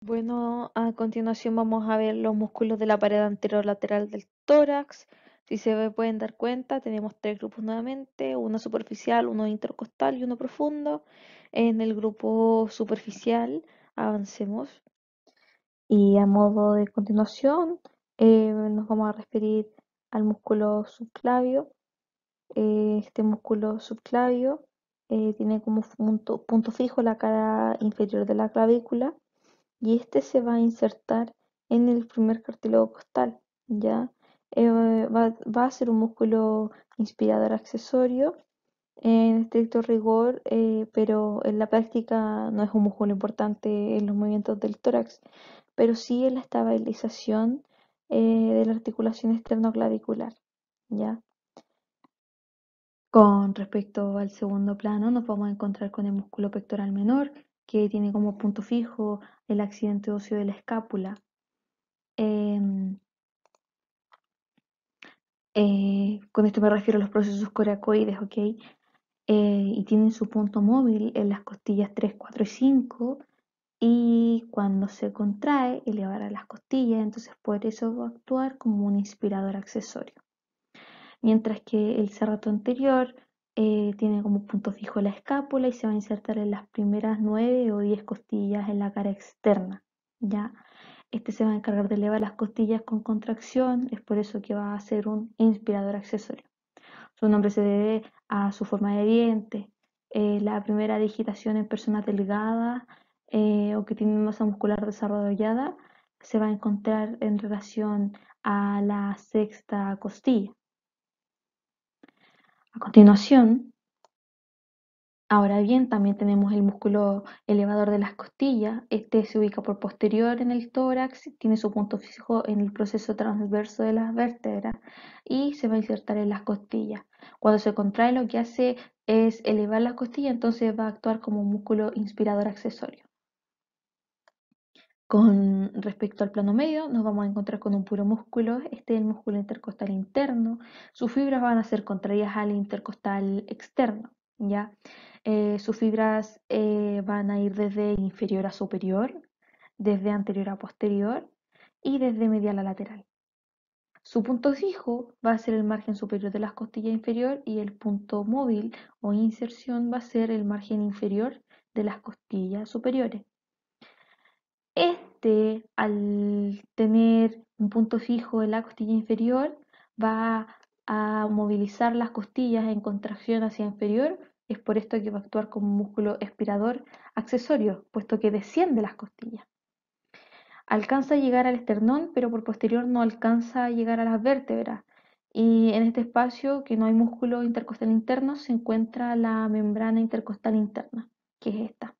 Bueno, a continuación vamos a ver los músculos de la pared anterior lateral del tórax. Si se pueden dar cuenta, tenemos tres grupos nuevamente, uno superficial, uno intercostal y uno profundo. En el grupo superficial avancemos. Y a modo de continuación eh, nos vamos a referir al músculo subclavio. Eh, este músculo subclavio eh, tiene como punto, fijo la cara inferior de la clavícula y este se va a insertar en el primer cartílago costal, ¿ya? Eh, va, a ser un músculo inspirador accesorio en estricto rigor, pero en la práctica no es un músculo importante en los movimientos del tórax, pero sí en la estabilización eh, de la articulación esternoclavicular. ¿ya? Con respecto al segundo plano, nos vamos a encontrar con el músculo pectoral menor, que tiene como punto fijo el accidente óseo de la escápula. Em, eh, con esto me refiero a los procesos coracoides, ¿ok? Eh, y tienen su punto móvil en las costillas 3, 4 y 5 y cuando se contrae elevará las costillas, entonces por eso va a actuar como un inspirador accesorio. Mientras que el cerrato anterior eh, tiene como punto fijo la escápula y se va a insertar en las primeras 9 o 10 costillas en la cara externa. ¿ya? Este se va a encargar de elevar las costillas con contracción, es por eso que va a ser un inspirador accesorio. Su nombre se debe a su forma de diente, eh, la primera digitación en personas delgadas eh, o que tiene masa muscular desarrollada se va a encontrar en relación a la sexta costilla. A continuación, ahora bien, también tenemos el músculo elevador de las costillas. Este se ubica por posterior en el tórax, tiene su punto fijo en el proceso transverso de las vértebras y se va a insertar en las costillas. Cuando se contrae, lo que hace es elevar las costillas, entonces va a actuar como un músculo inspirador accesorio. Con respecto al plano medio, nos vamos a encontrar con un puro músculo, este es el músculo intercostal interno, sus fibras van a ser contrarias al intercostal externo, ¿ya? Eh, sus fibras eh, van a ir desde inferior a superior, desde anterior a posterior y desde medial a lateral. Su punto fijo va a ser el margen superior de las costillas inferior y el punto móvil o inserción va a ser el margen inferior de las costillas superiores. Este, al tener un punto fijo en la costilla inferior, va a movilizar las costillas en contracción hacia inferior. Es por esto que va a actuar como un músculo expirador accesorio, puesto que desciende las costillas. Alcanza a llegar al esternón, pero por posterior no alcanza a llegar a las vértebras. Y en este espacio, que no hay músculo intercostal interno, se encuentra la membrana intercostal interna, que es esta.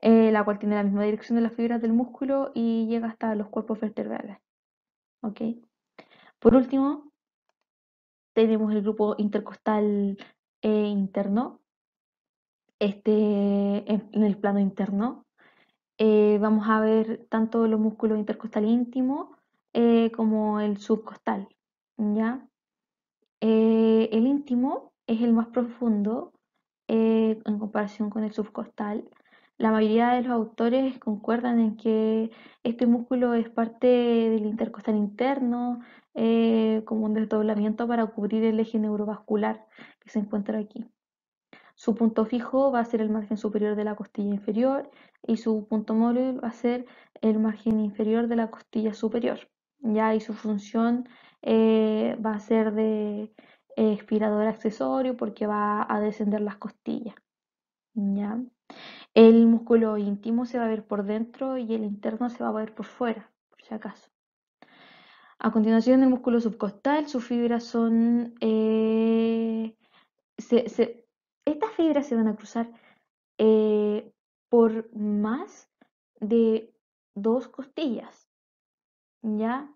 Eh, la cual tiene la misma dirección de las fibras del músculo y llega hasta los cuerpos vertebrales. ¿Ok? Por último, tenemos el grupo intercostal eh, interno. Este, en el plano interno, eh, vamos a ver tanto los músculos intercostal íntimo como el subcostal. ¿ya? el íntimo es el más profundo en comparación con el subcostal la mayoría de los autores concuerdan en que este músculo es parte del intercostal interno, eh, como un desdoblamiento para cubrir el eje neurovascular que se encuentra aquí. Su punto fijo va a ser el margen superior de la costilla inferior y su punto móvil va a ser el margen inferior de la costilla superior. Ya, y su función eh, va a ser de expirador eh, accesorio porque va a descender las costillas. ¿ya? El músculo íntimo se va a ver por dentro y el interno se va a ver por fuera, por si acaso. A continuación, el músculo subcostal, sus fibras son... Eh, estas fibras se van a cruzar eh, por más de dos costillas. ¿Ya?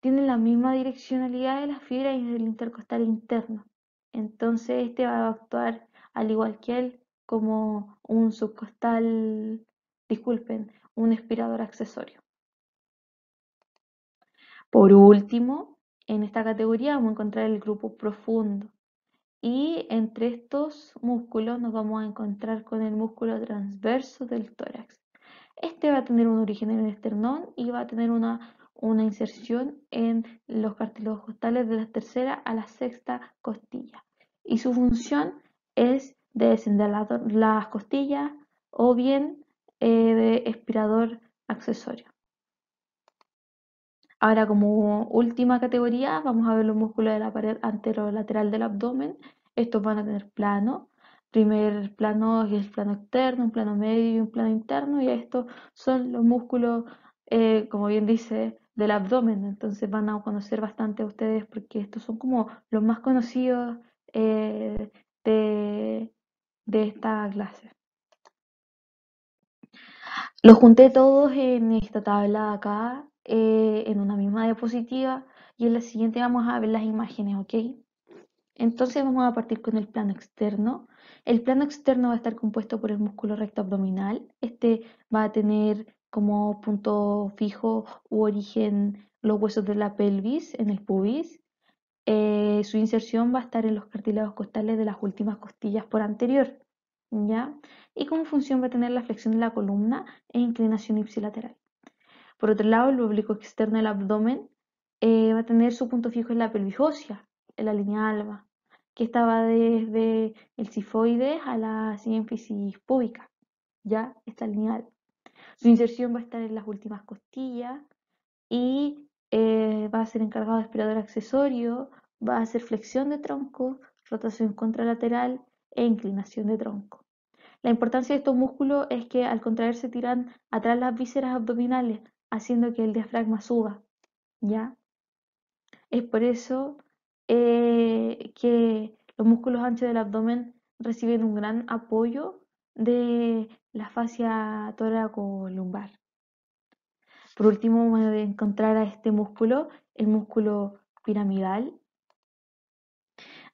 Tienen la misma direccionalidad de las fibras y del intercostal interno. Entonces, este va a actuar al igual que el como un subcostal, disculpen, un expirador accesorio. Por último, en esta categoría vamos a encontrar el grupo profundo. Y entre estos músculos nos vamos a encontrar con el músculo transverso del tórax. Este va a tener un origen en el esternón y va a tener una, una inserción en los cartílagos costales de la tercera a la sexta costilla. Y su función es de descender las costillas o bien eh, de expirador accesorio. Ahora como última categoría vamos a ver los músculos de la pared anterolateral del abdomen. Estos van a tener plano. Primer plano es el plano externo, un plano medio y un plano interno. Y estos son los músculos, eh, como bien dice, del abdomen. Entonces van a conocer bastante a ustedes porque estos son como los más conocidos eh, de, de esta clase. Los junté todos en esta tabla de acá, eh, en una misma diapositiva, y en la siguiente vamos a ver las imágenes, ¿ok? Entonces vamos a partir con el plano externo. El plano externo va a estar compuesto por el músculo recto abdominal. Este va a tener como punto fijo u origen los huesos de la pelvis en el pubis. Eh, su inserción va a estar en los cartílagos costales de las últimas costillas por anterior, ¿ya? Y como función va a tener la flexión de la columna e inclinación ipsilateral. Por otro lado, el oblicuo externo del abdomen eh, va a tener su punto fijo en la ósea, en la línea alba, que estaba desde el sifoides a la sínfisis púbica, ya esta línea alba. Su inserción va a estar en las últimas costillas y eh, va a ser encargado de aspirador accesorio, va a hacer flexión de tronco, rotación contralateral e inclinación de tronco. La importancia de estos músculos es que al contraerse tiran atrás las vísceras abdominales, haciendo que el diafragma suba. ¿ya? Es por eso eh, que los músculos anchos del abdomen reciben un gran apoyo de la fascia lumbar. Por último, vamos a encontrar a este músculo, el músculo piramidal.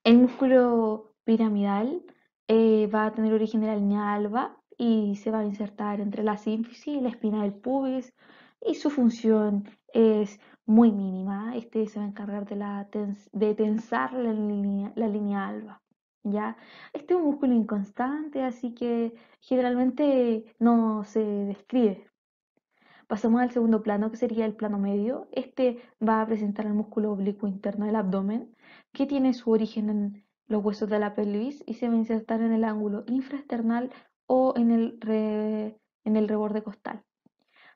El músculo piramidal eh, va a tener origen en la línea alba y se va a insertar entre la sínfisis y la espina del pubis y su función es muy mínima. Este se va a encargar de, la de tensar la línea, alba. ¿ya? Este es un músculo inconstante, así que generalmente no se describe. Pasamos al segundo plano, que sería el plano medio. Este va a presentar el músculo oblicuo interno del abdomen, que tiene su origen en los huesos de la pelvis y se va a insertar en el ángulo infraesternal o en el, en el reborde costal.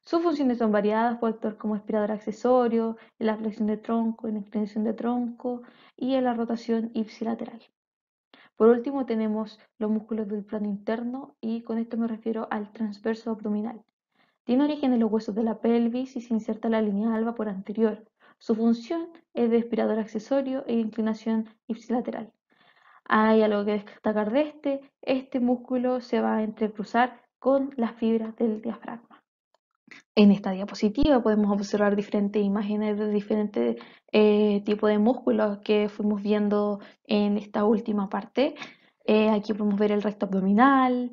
Sus funciones son variadas, puede actuar como aspirador accesorio, en la flexión de tronco, en la extensión de tronco y en la rotación ipsilateral. Por último tenemos los músculos del plano interno y con esto me refiero al transverso abdominal, tiene origen en los huesos de la pelvis y se inserta en la línea alba por anterior. Su función es de espirador accesorio e inclinación ipsilateral. Hay algo que destacar de este, este músculo se va a entrecruzar con las fibras del diafragma. En esta diapositiva podemos observar diferentes imágenes de diferentes eh, tipos de músculos que fuimos viendo en esta última parte. Eh, aquí podemos ver el resto abdominal,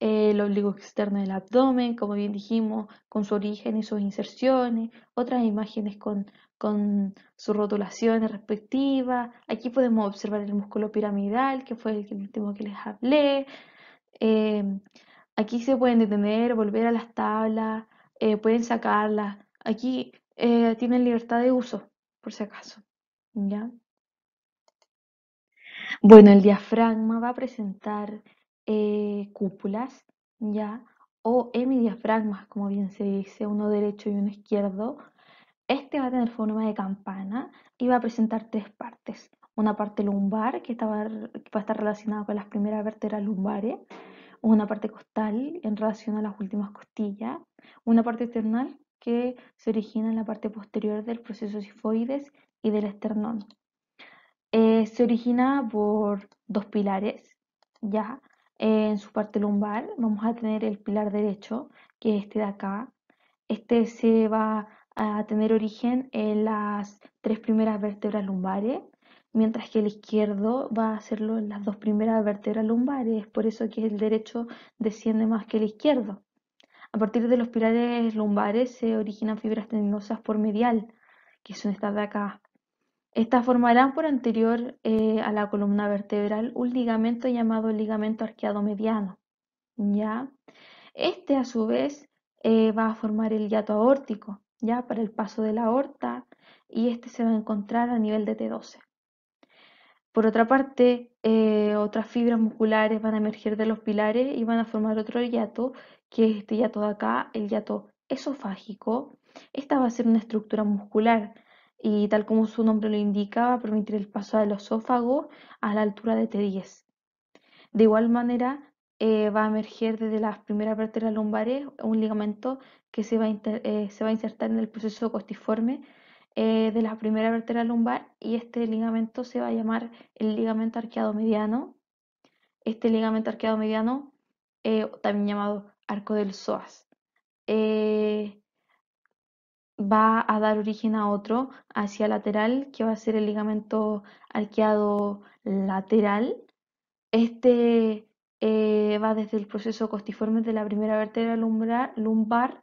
el oblicuo externo del abdomen, como bien dijimos, con su origen y sus inserciones, otras imágenes con, con sus rotulaciones respectivas. Aquí podemos observar el músculo piramidal, que fue el último que les hablé. Em, aquí se pueden detener, volver a las tablas, eh, pueden sacarlas. Aquí eh, tienen libertad de uso, por si acaso. ¿Ya? Bueno, el diafragma va a presentar eh, cúpulas, ¿ya? O hemidiafragmas, como bien se dice, uno derecho y uno izquierdo. Este va a tener forma de campana y va a presentar tres partes. Una parte lumbar, que, estaba va a estar relacionada con las primeras vértebras lumbares. Una parte costal, en relación a las últimas costillas. Una parte external que se origina en la parte posterior del proceso sifoides y del esternón. Eh, se origina por dos pilares, ya en su parte lumbar vamos a tener el pilar derecho, que es este de acá. Este se va a tener origen en las tres primeras vértebras lumbares, mientras que el izquierdo va a hacerlo en las dos primeras vértebras lumbares, por eso que el derecho desciende más que el izquierdo. A partir de los pilares lumbares se originan fibras tendinosas por medial, que son estas de acá, estas formarán por anterior eh, a la columna vertebral un ligamento llamado ligamento arqueado mediano. ¿ya? Este a su vez eh, va a formar el hiato aórtico ¿ya? para el paso de la aorta y este se va a encontrar a nivel de T12. Por otra parte, eh, otras fibras musculares van a emerger de los pilares y van a formar otro hiato, que es este hiato de acá, el yato esofágico. Esta va a ser una estructura muscular y tal como su nombre lo indica, va a permitir el paso del esófago a la altura de T10. De igual manera, eh, va a emerger desde las primeras vértebras lumbares un ligamento que se va, eh, se va a, insertar en el proceso costiforme eh, de la primera vértebra lumbar y este ligamento se va a llamar el ligamento arqueado mediano. Este ligamento arqueado mediano, también llamado arco del psoas va a dar origen a otro hacia lateral, que va a ser el ligamento arqueado lateral. Este eh, va desde el proceso costiforme de la primera vértebra lumbar,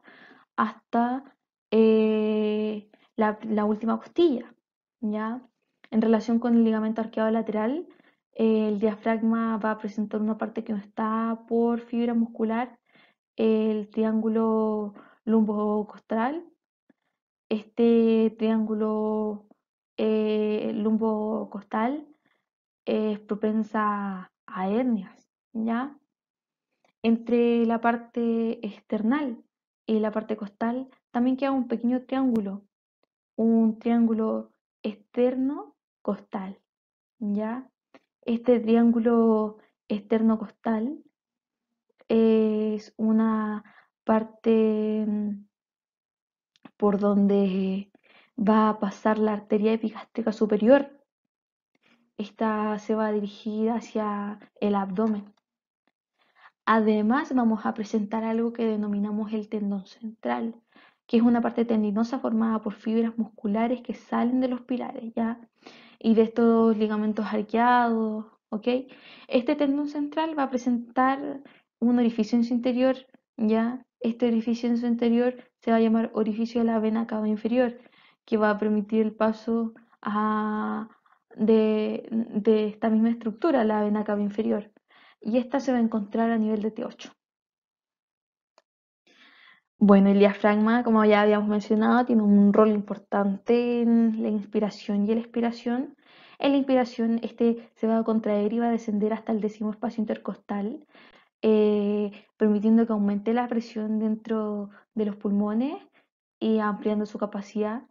hasta eh, la, última costilla. ¿ya? En relación con el ligamento arqueado lateral, el diafragma va a presentar una parte que no está por fibra muscular, el triángulo lumbocostral este triángulo eh, lumbocostal es propensa a hernias, ¿ya? Entre la parte external y la parte costal también queda un pequeño triángulo, un triángulo externo costal, ¿ya? Este triángulo externo costal es una parte mm, por donde va a pasar la arteria epigástrica superior. Esta se va a dirigir hacia el abdomen. Además vamos a presentar algo que denominamos el tendón central, que es una parte tendinosa formada por fibras musculares que salen de los pilares, ¿ya? Y de estos ligamentos arqueados, ¿ok? Este tendón central va a presentar un orificio en su interior, ¿ya? Este orificio en su interior se va a llamar orificio de la vena cava inferior, que va a permitir el paso ah, de, de, esta misma estructura, la vena cava inferior. Y esta se va a encontrar a nivel de T8. Bueno, el diafragma, como ya habíamos mencionado, tiene un rol importante en la inspiración y la expiración. En la inspiración, este se va a contraer y va a descender hasta el décimo espacio intercostal, eh, permitiendo que aumente la presión dentro de los pulmones y ampliando su capacidad.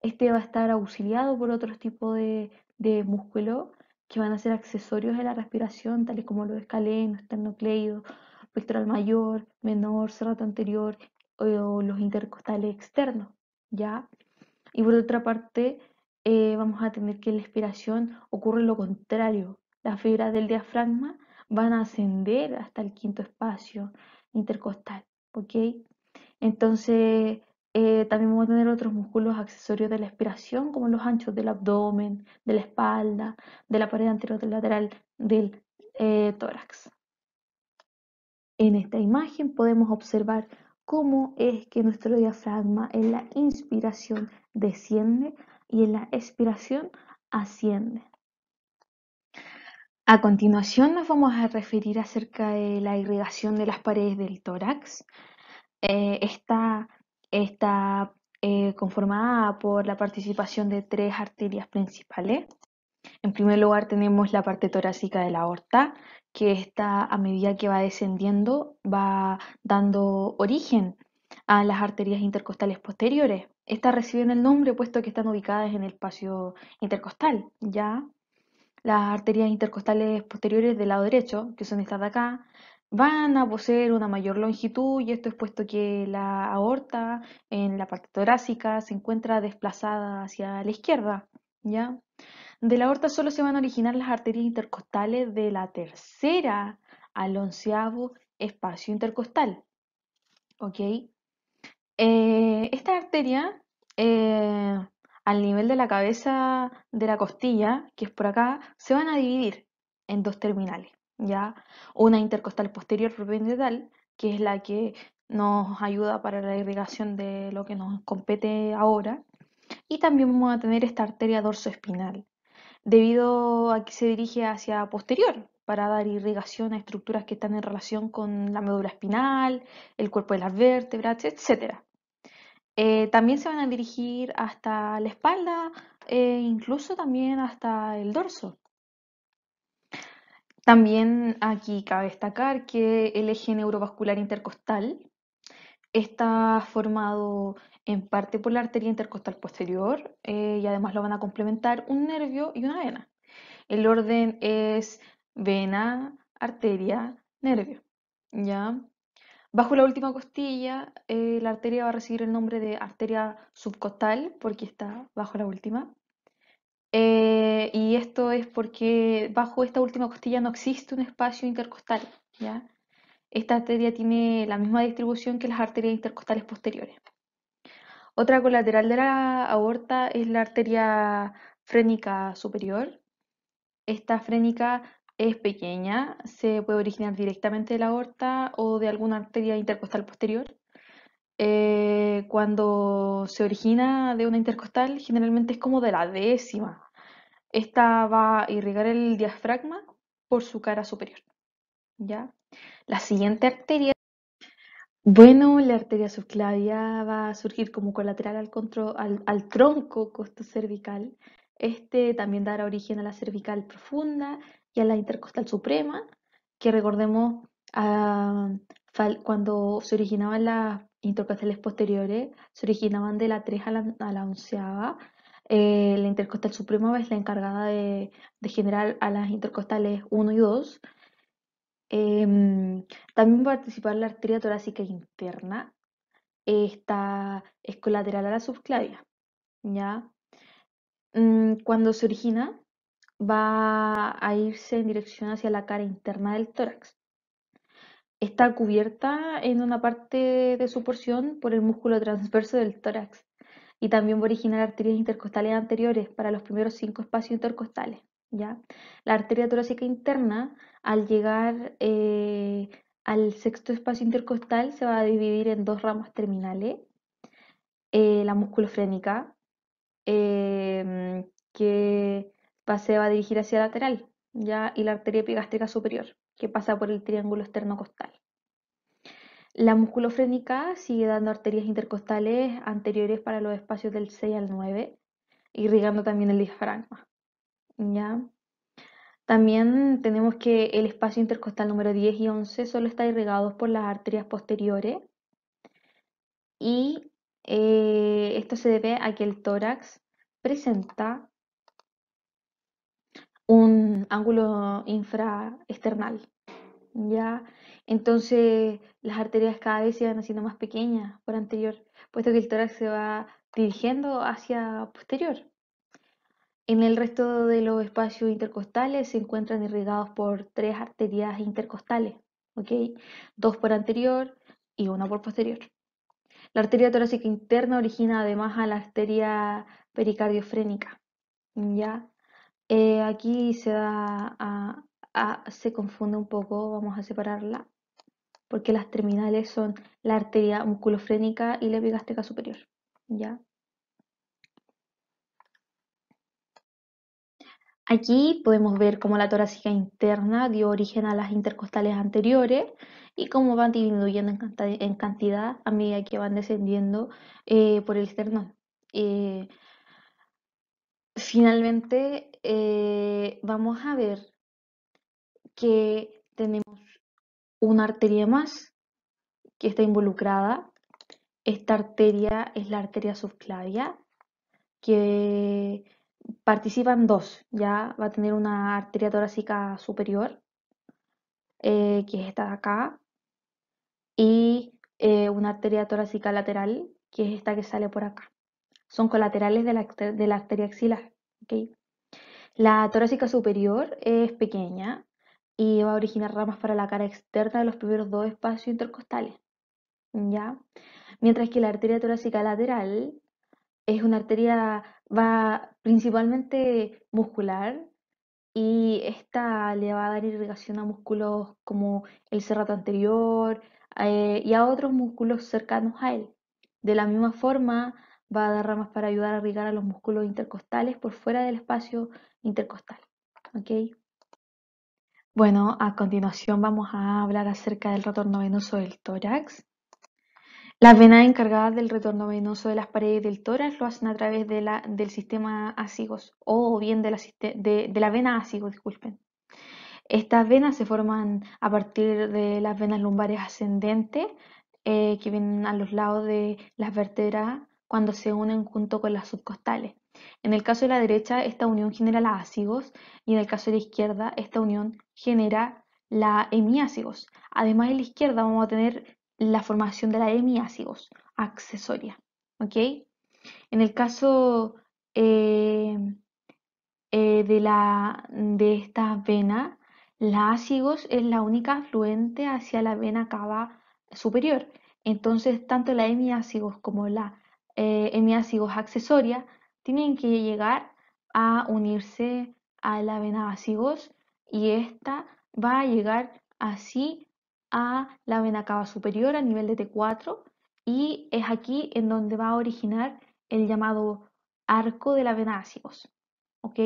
Este va a estar auxiliado por otros tipo de, músculo que van a ser accesorios de la respiración, tales como los escalenos, esternocleidos, pectoral mayor, menor, cerrato anterior eh, o los intercostales externos, ¿ya? Y por otra parte, eh, vamos a tener que la expiración ocurre lo contrario. Las fibras del diafragma van a ascender hasta el quinto espacio intercostal, ¿ok? Entonces, eh, también vamos a tener otros músculos accesorios de la expiración, como los anchos del abdomen, de la espalda, de la pared anterolateral del eh, tórax. En esta imagen podemos observar cómo es que nuestro diafragma en la inspiración desciende y en la expiración asciende. A continuación nos vamos a referir acerca de la irrigación de las paredes del tórax. Eh, esta está eh, conformada por la participación de tres arterias principales. En primer lugar tenemos la parte torácica de la aorta, que está a medida que va descendiendo va dando origen a las arterias intercostales posteriores. Estas reciben el nombre puesto que están ubicadas en el espacio intercostal, ya las arterias intercostales posteriores del lado derecho, que son estas de acá, van a poseer una mayor longitud y esto es puesto que la aorta en la parte torácica se encuentra desplazada hacia la izquierda, ¿ya? De la aorta solo se van a originar las arterias intercostales de la tercera al onceavo espacio intercostal, ¿ok? Eh, esta arteria eh, al nivel de la cabeza de la costilla, que es por acá, se van a dividir en dos terminales, ¿ya? Una intercostal posterior propiamente que es la que nos ayuda para la irrigación de lo que nos compete ahora, y también vamos a tener esta arteria dorsoespinal, debido a que se dirige hacia posterior para dar irrigación a estructuras que están en relación con la médula espinal, el cuerpo de las vértebras, etc. Eh, también se van a dirigir hasta la espalda e incluso también hasta el dorso. También aquí cabe destacar que el eje neurovascular intercostal está formado en parte por la arteria intercostal posterior eh, y además lo van a complementar un nervio y una vena. El orden es vena, arteria, nervio. ¿ya? Bajo la última costilla, eh, la arteria va a recibir el nombre de arteria subcostal porque está bajo la última. Eh, y esto es porque bajo esta última costilla no existe un espacio intercostal. ¿ya? Esta arteria tiene la misma distribución que las arterias intercostales posteriores. Otra colateral de la aorta es la arteria frénica superior. Esta frénica es pequeña, se puede originar directamente de la aorta o de alguna arteria intercostal posterior. Eh, cuando se origina de una intercostal, generalmente es como de la décima. Esta va a irrigar el diafragma por su cara superior. ¿ya? La siguiente arteria. Bueno, la arteria subclavia va a surgir como colateral al, tronco costo cervical este también dará origen a la cervical profunda y a la intercostal suprema, que recordemos ah, cuando se originaban las intercostales posteriores, se originaban de la 3 a la, a la 11. Eh, la intercostal suprema es la encargada de, generar a las intercostales 1 y 2. Em, también va a participar la arteria torácica interna. Esta es colateral a la subclavia. ¿ya? Mm, cuando se origina, va a irse en dirección hacia la cara interna del tórax. Está cubierta en una parte de su porción por el músculo transverso del tórax y también va a originar arterias intercostales anteriores para los primeros cinco espacios intercostales. ¿ya? La arteria torácica interna, al llegar eh, al sexto espacio intercostal, se va a dividir en dos ramas terminales, eh, la musculofrénica, Em, que a dirigir hacia lateral, ¿ya? y la arteria epigástrica superior, que pasa por el triángulo esternocostal. La musculofrénica sigue dando arterias intercostales anteriores para los espacios del 6 al 9, irrigando también el diafragma. ¿ya? También tenemos que el espacio intercostal número 10 y 11 solo está irrigado por las arterias posteriores y eh, esto se debe a que el tórax presenta un ángulo infraesternal. ¿ya? Entonces las arterias cada vez se van haciendo más pequeñas por anterior, puesto que el tórax se va dirigiendo hacia posterior. En el resto de los espacios intercostales se encuentran irrigados por tres arterias intercostales, dos por anterior y una por posterior. La arteria torácica interna origina además a la arteria pericardiofrénica. ¿ya? Eh, aquí se, da se confunde un poco, vamos a separarla, porque las terminales son la arteria musculofrénica y la epigástrica superior. ¿ya? Aquí podemos ver cómo la torácica interna dio origen a las intercostales anteriores y cómo van disminuyendo en, cantidad a medida que van descendiendo eh, por el esternón. Eh, finalmente, eh, vamos a ver que tenemos una arteria más que está involucrada. Esta arteria es la arteria subclavia, que participan dos, ya va a tener una arteria torácica superior, eh, que es esta de acá, y eh, una arteria torácica lateral, que es esta que sale por acá. Son colaterales de la, arteria axilar. La torácica superior es pequeña y va a originar ramas para la cara externa de los primeros dos espacios intercostales. ¿ya? Mientras que la arteria torácica lateral es una arteria va principalmente muscular y esta le va a dar irrigación a músculos como el cerrato anterior eh, y a otros músculos cercanos a él. De la misma forma, va a dar ramas para ayudar a irrigar a los músculos intercostales por fuera del espacio intercostal. Bueno, a continuación vamos a hablar acerca del retorno venoso del tórax. Las venas encargadas del retorno venoso de las paredes del tórax lo hacen a través del sistema ácidos o bien de la, de, la vena ácido, disculpen. Estas venas se forman a partir de las venas lumbares ascendentes eh, que vienen a los lados de las vértebras cuando se unen junto con las subcostales. En el caso de la derecha, esta unión genera la ácigos y en el caso de la izquierda, esta unión genera la hemiácigos. Además, en la izquierda vamos a tener la formación de la hemiácidos accesoria. ¿Ok? En el caso eh, eh, de, la, de esta vena, la ácidos es la única afluente hacia la vena cava superior. Entonces, tanto la hemiácidos como la eh, accesoria tienen que llegar a unirse a la vena ácidos y esta va a llegar así a la vena cava superior a nivel de T4 y es aquí en donde va a originar el llamado arco de la vena ácidos. ¿Ok?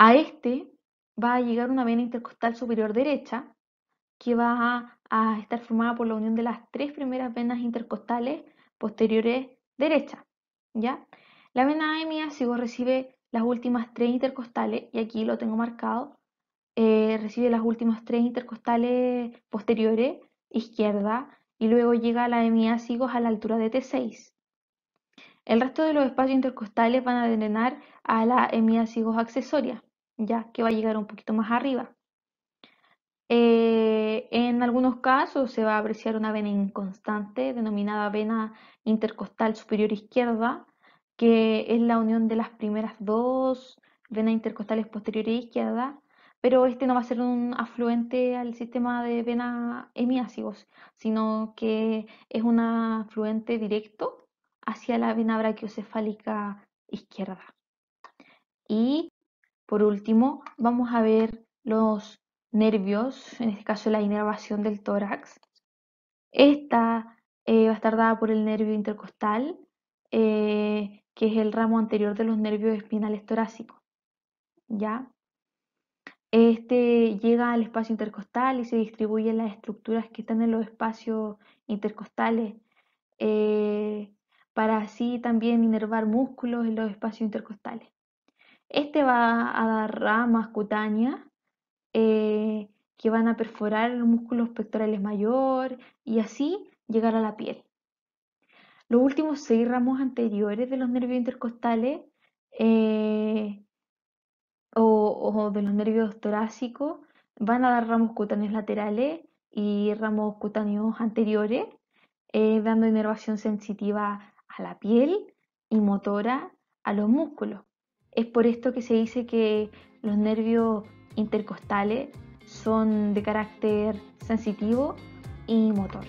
A este va a llegar una vena intercostal superior derecha que va a, estar formada por la unión de las tres primeras venas intercostales posteriores derecha, ¿Ya? La vena de recibe las últimas tres intercostales y aquí lo tengo marcado eh, recibe las últimas tres intercostales posteriores, izquierda, y luego llega a la hemiácigos a la altura de T6. El resto de los espacios intercostales van a drenar a la hemiácigos accesoria, ya que va a llegar un poquito más arriba. Eh, en algunos casos se va a apreciar una vena inconstante denominada vena intercostal superior izquierda, que es la unión de las primeras dos venas intercostales posteriores e izquierda pero este no va a ser un afluente al sistema de venas hemiácigos, sino que es un afluente directo hacia la vena brachiocefálica izquierda. Y por último, vamos a ver los nervios, en este caso la inervación del tórax. Esta eh, va a estar dada por el nervio intercostal, eh, que es el ramo anterior de los nervios espinales torácicos. ¿Ya? Este llega al espacio intercostal y se distribuye en las estructuras que están en los espacios intercostales eh, para así también inervar músculos en los espacios intercostales. Este va a dar ramas cutáneas eh, que van a perforar los músculos pectorales mayor y así llegar a la piel. Los últimos seis ramos anteriores de los nervios intercostales eh, o, de los nervios torácicos, van a dar ramos cutáneos laterales y ramos cutáneos anteriores, eh, dando inervación sensitiva a la piel y motora a los músculos. Es por esto que se dice que los nervios intercostales son de carácter sensitivo y motor.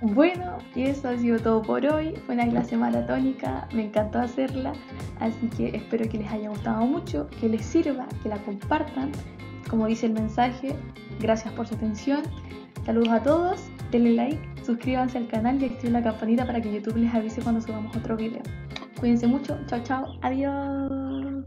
Bueno, y eso ha sido todo por hoy. Fue una clase maratónica, me encantó hacerla, así que espero que les haya gustado mucho, que les sirva, que la compartan. Como dice el mensaje, gracias por su atención. Saludos a todos, denle like, suscríbanse al canal y activen la campanita para que YouTube les avise cuando subamos otro video. Cuídense mucho, chao chao, adiós.